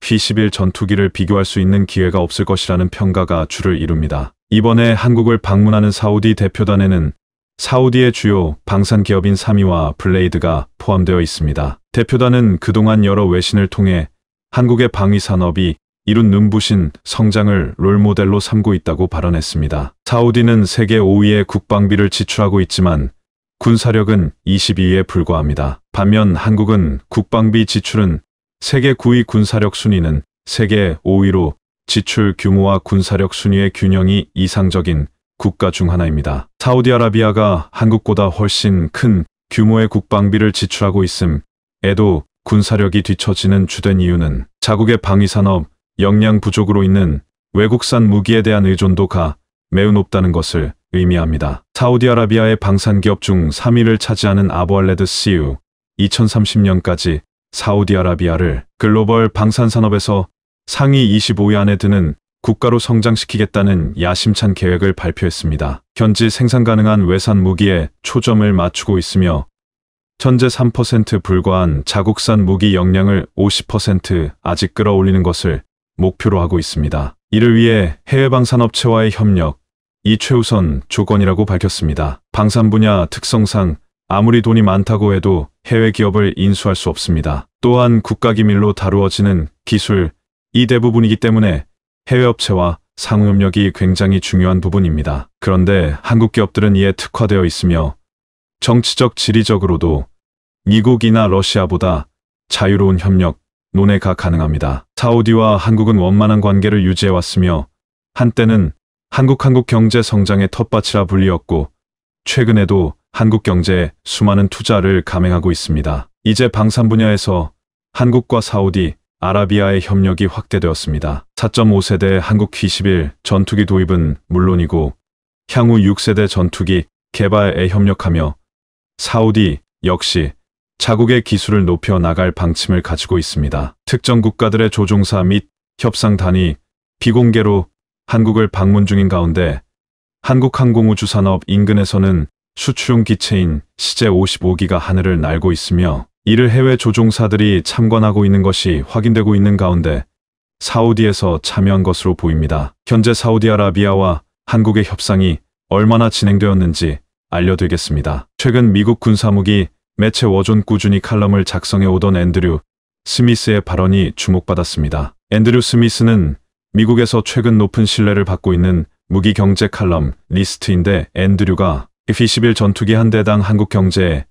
P-11 전투기를 비교할 수 있는 기회가 없을 것이라는 평가가 주를 이룹니다. 이번에 한국을 방문하는 사우디 대표단에는 사우디의 주요 방산 기업인 사미와 블레이드가 포함되어 있습니다. 대표단은 그동안 여러 외신을 통해 한국의 방위 산업이 이룬 눈부신 성장을 롤모델로 삼고 있다고 발언했습니다. 사우디는 세계 5위의 국방비를 지출하고 있지만 군사력은 22위에 불과합니다. 반면 한국은 국방비 지출은 세계 9위 군사력 순위는 세계 5위로 지출 규모와 군사력 순위의 균형이 이상적인 국가 중 하나입니다. 사우디아라비아가 한국보다 훨씬 큰 규모의 국방비를 지출하고 있음에도 군사력이 뒤처지는 주된 이유는 자국의 방위산업, 역량 부족으로 있는 외국산 무기에 대한 의존도가 매우 높다는 것을 의미합니다. 사우디아라비아의 방산기업 중 3위를 차지하는 아보알레드 CU 2030년까지 사우디아라비아를 글로벌 방산산업에서 상위 25위 안에 드는 국가로 성장시키겠다는 야심찬 계획을 발표했습니다. 현지 생산 가능한 외산 무기에 초점을 맞추고 있으며 현재 3% 불과한 자국산 무기 역량을 50% 아직 끌어올리는 것을 목표로 하고 있습니다. 이를 위해 해외방산업체와의 협력, 이 최우선 조건이라고 밝혔습니다. 방산 분야 특성상 아무리 돈이 많다고 해도 해외 기업을 인수할 수 없습니다. 또한 국가기밀로 다루어지는 기술, 이 대부분이기 때문에 해외 업체와 상호협력이 굉장히 중요한 부분입니다. 그런데 한국 기업들은 이에 특화되어 있으며 정치적 지리적으로도 미국이나 러시아보다 자유로운 협력, 논의가 가능합니다. 사우디와 한국은 원만한 관계를 유지해왔으며 한때는 한국 한국 경제 성장의 텃밭이라 불리었고 최근에도 한국 경제에 수많은 투자를 감행하고 있습니다. 이제 방산 분야에서 한국과 사우디, 아라비아의 협력이 확대되었습니다. 4.5세대 한국 T11 전투기 도입은 물론이고 향후 6세대 전투기 개발에 협력하며 사우디 역시 자국의 기술을 높여 나갈 방침을 가지고 있습니다. 특정 국가들의 조종사 및 협상 단이 비공개로 한국을 방문 중인 가운데 한국항공우주산업 인근에서는 수출용 기체인 시제 55기가 하늘을 날고 있으며 이를 해외 조종사들이 참관하고 있는 것이 확인되고 있는 가운데 사우디에서 참여한 것으로 보입니다. 현재 사우디아라비아와 한국의 협상이 얼마나 진행되었는지 알려드리겠습니다. 최근 미국 군사무기 매체 워존 꾸준히 칼럼을 작성해 오던 앤드류 스미스의 발언이 주목받았습니다. 앤드류 스미스는 미국에서 최근 높은 신뢰를 받고 있는 무기 경제 칼럼 리스트인데 앤드류가 F-21 전투기 한 대당 한국 경제에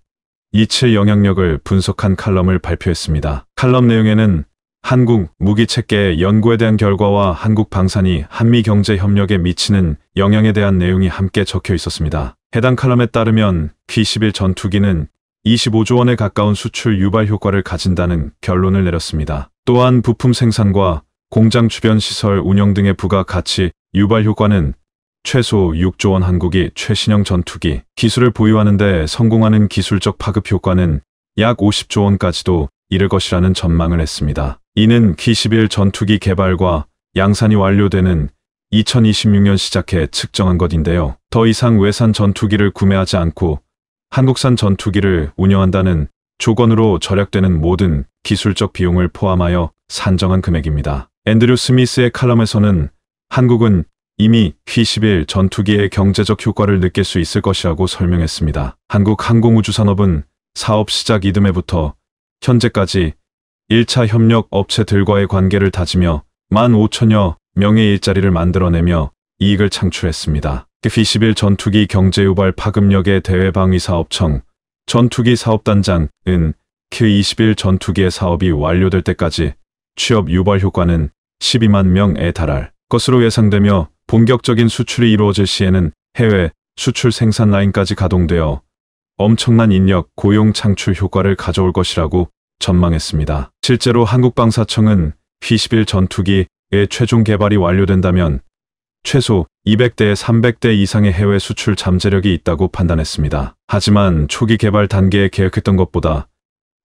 이체 영향력을 분석한 칼럼을 발표했습니다. 칼럼 내용에는 한국 무기 체계의 연구에 대한 결과와 한국 방산이 한미 경제 협력에 미치는 영향에 대한 내용이 함께 적혀 있었습니다. 해당 칼럼에 따르면 P-11 전투기는 25조 원에 가까운 수출 유발 효과를 가진다는 결론을 내렸습니다. 또한 부품 생산과 공장 주변 시설 운영 등의 부가 가치 유발 효과는 최소 6조 원 한국이 최신형 전투기 기술을 보유하는 데 성공하는 기술적 파급 효과는 약 50조 원까지도 이를 것이라는 전망을 했습니다. 이는 K11 전투기 개발과 양산이 완료되는 2026년 시작해 측정한 것인데요. 더 이상 외산 전투기를 구매하지 않고 한국산 전투기를 운영한다는 조건으로 절약되는 모든 기술적 비용을 포함하여 산정한 금액입니다. 앤드류 스미스의 칼럼에서는 한국은 이미 휘1 1 전투기의 경제적 효과를 느낄 수 있을 것이라고 설명했습니다. 한국 항공우주산업은 사업 시작 이듬해부터 현재까지 1차 협력 업체들과의 관계를 다지며 1 5 0 0 0여 명의 일자리를 만들어내며 이익을 창출했습니다. 휘1 그 1 전투기 경제유발 파급력의 대외방위사업청 전투기 사업단장은 K-21 그 전투기의 사업이 완료될 때까지 취업 유발 효과는 12만 명에 달할 것으로 예상되며 본격적인 수출이 이루어질 시에는 해외 수출 생산 라인까지 가동되어 엄청난 인력 고용 창출 효과를 가져올 것이라고 전망했습니다. 실제로 한국방사청은 P-11 전투기의 최종 개발이 완료된다면 최소 200대, 300대 이상의 해외 수출 잠재력이 있다고 판단했습니다. 하지만 초기 개발 단계에 계획했던 것보다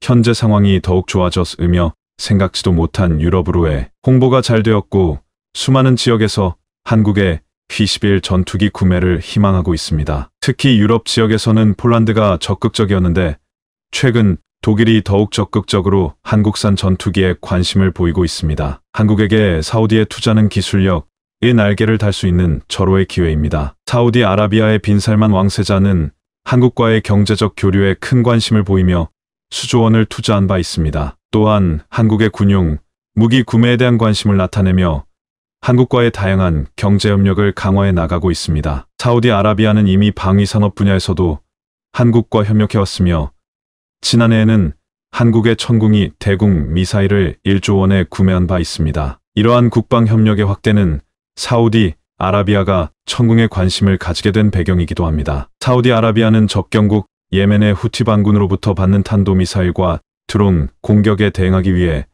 현재 상황이 더욱 좋아졌으며 생각지도 못한 유럽으로의 홍보가 잘 되었고 수많은 지역에서 한국의 휘1 1 전투기 구매를 희망하고 있습니다. 특히 유럽 지역에서는 폴란드가 적극적이었는데 최근 독일이 더욱 적극적으로 한국산 전투기에 관심을 보이고 있습니다. 한국에게 사우디에 투자는 기술력, 이 날개를 달 수 있는 절호의 기회입니다. 사우디 아라비아의 빈살만 왕세자는 한국과의 경제적 교류에 큰 관심을 보이며 수조원을 투자한 바 있습니다. 또한 한국의 군용, 무기 구매에 대한 관심을 나타내며 한국과의 다양한 경제협력을 강화해 나가고 있습니다. 사우디아라비아는 이미 방위산업 분야에서도 한국과 협력해왔으며 지난해에는 한국의 천궁이 대궁 미사일을 1조 원에 구매한 바 있습니다. 이러한 국방협력의 확대는 사우디 아라비아가 천궁에 관심을 가지게 된 배경이기도 합니다. 사우디아라비아는 접경국 예멘의 후티 반군으로부터 받는 탄도미사일과 드론 공격에 대응하기 위해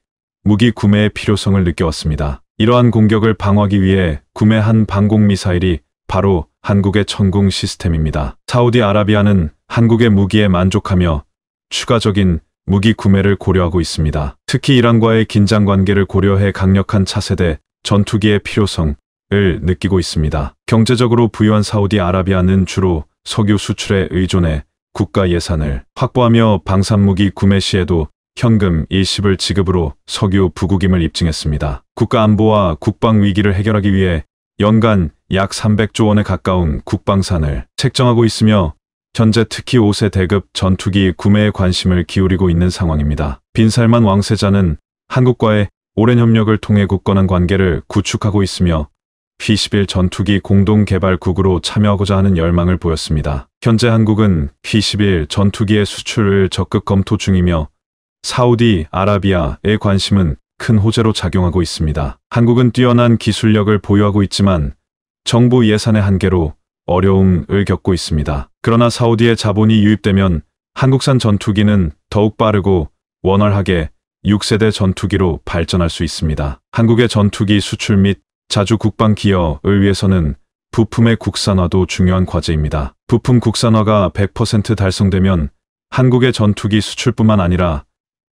무기 구매의 필요성을 느껴왔습니다. 이러한 공격을 방어하기 위해 구매한 방공미사일이 바로 한국의 천궁 시스템입니다. 사우디아라비아는 한국의 무기에 만족하며 추가적인 무기 구매를 고려하고 있습니다. 특히 이란과의 긴장 관계를 고려해 강력한 차세대 전투기의 필요성을 느끼고 있습니다. 경제적으로 부유한 사우디아라비아는 주로 석유 수출에 의존해 국가 예산을 확보하며 방산무기 구매 시에도 현금 20을 지급으로 석유 부국임을 입증했습니다. 국가 안보와 국방 위기를 해결하기 위해 연간 약 300조 원에 가까운 국방산을 책정하고 있으며 현재 특히 5세 대급 전투기 구매에 관심을 기울이고 있는 상황입니다. 빈살만 왕세자는 한국과의 오랜 협력을 통해 굳건한 관계를 구축하고 있으며 P-11 전투기 공동개발국으로 참여하고자 하는 열망을 보였습니다. 현재 한국은 P-11 전투기의 수출을 적극 검토 중이며 사우디 아라비아의 관심은 큰 호재로 작용하고 있습니다. 한국은 뛰어난 기술력을 보유하고 있지만 정부 예산의 한계로 어려움을 겪고 있습니다. 그러나 사우디의 자본이 유입되면 한국산 전투기는 더욱 빠르고 원활하게 6세대 전투기로 발전할 수 있습니다. 한국의 전투기 수출 및 자주 국방 기여을 위해서는 부품의 국산화도 중요한 과제입니다. 부품 국산화가 100% 달성되면 한국의 전투기 수출뿐만 아니라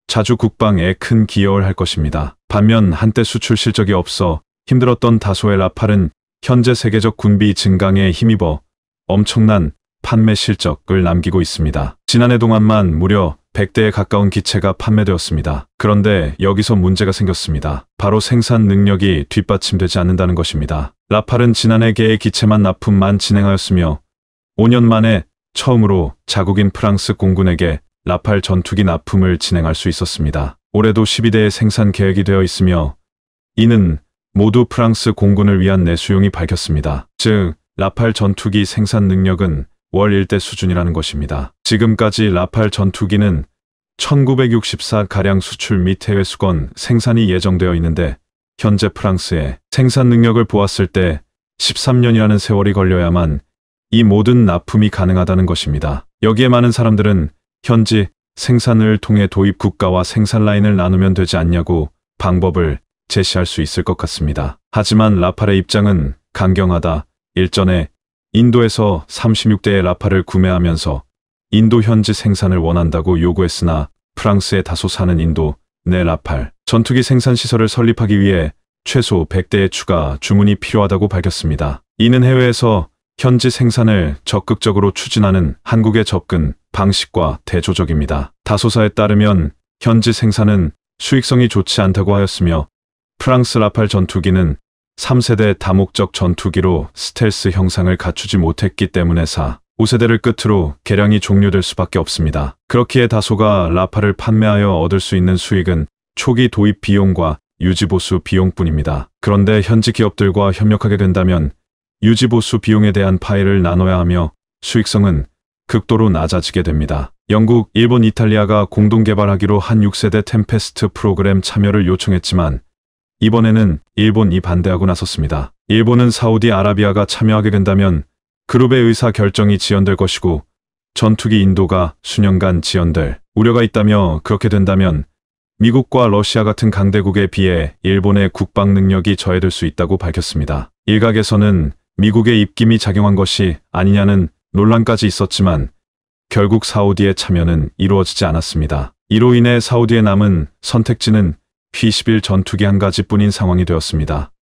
자주 국방에 큰 기여를 할 것입니다. 반면 한때 수출 실적이 없어 힘들었던 다소의 라팔은 현재 세계적 군비 증강에 힘입어 엄청난 판매 실적을 남기고 있습니다. 지난해 동안만 무려 100대에 가까운 기체가 판매되었습니다. 그런데 여기서 문제가 생겼습니다. 바로 생산 능력이 뒷받침되지 않는다는 것입니다. 라팔은 지난해 개의 기체만 납품만 진행하였으며 5년 만에 처음으로 자국인 프랑스 공군에게 라팔 전투기 납품을 진행할 수 있었습니다. 올해도 12대의 생산 계획이 되어 있으며 이는 모두 프랑스 공군을 위한 내수용이 밝혔습니다. 즉, 라팔 전투기 생산 능력은 월 1대 수준이라는 것입니다. 지금까지 라팔 전투기는 1964가량 수출 및 해외 수건 생산이 예정되어 있는데 현재 프랑스의 생산 능력을 보았을 때 13년이라는 세월이 걸려야만 이 모든 납품이 가능하다는 것입니다. 여기에 많은 사람들은 현지 생산을 통해 도입 국가와 생산 라인을 나누면 되지 않냐고 방법을 제시할 수 있을 것 같습니다. 하지만 라팔의 입장은 강경하다. 일전에 인도에서 36대의 라팔을 구매하면서 인도 현지 생산을 원한다고 요구했으나 프랑스에 다소 사는 인도 내 라팔 전투기 생산 시설을 설립하기 위해 최소 100대의 추가 주문이 필요하다고 밝혔습니다. 이는 해외에서 현지 생산을 적극적으로 추진하는 한국의 접근, 방식과 대조적입니다. 다소사에 따르면 현지 생산은 수익성이 좋지 않다고 하였으며 프랑스 라팔 전투기는 3세대 다목적 전투기로 스텔스 형상을 갖추지 못했기 때문에 4, 5세대를 끝으로 개량이 종료될 수밖에 없습니다. 그렇기에 다소가 라팔을 판매하여 얻을 수 있는 수익은 초기 도입 비용과 유지보수 비용뿐입니다. 그런데 현지 기업들과 협력하게 된다면 유지보수 비용에 대한 파일을 나눠야 하며 수익성은 극도로 낮아지게 됩니다. 영국, 일본, 이탈리아가 공동 개발하기로 한 6세대 템페스트 프로그램 참여를 요청했지만 이번에는 일본이 반대하고 나섰습니다. 일본은 사우디아라비아가 참여하게 된다면 그룹의 의사 결정이 지연될 것이고 전투기 인도가 수년간 지연될 우려가 있다며 그렇게 된다면 미국과 러시아 같은 강대국에 비해 일본의 국방 능력이 저해될 수 있다고 밝혔습니다. 일각에서는 미국의 입김이 작용한 것이 아니냐는 논란까지 있었지만 결국 사우디의 참여는 이루어지지 않았습니다. 이로 인해 사우디에 남은 선택지는 P-11 전투기 한 가지뿐인 상황이 되었습니다.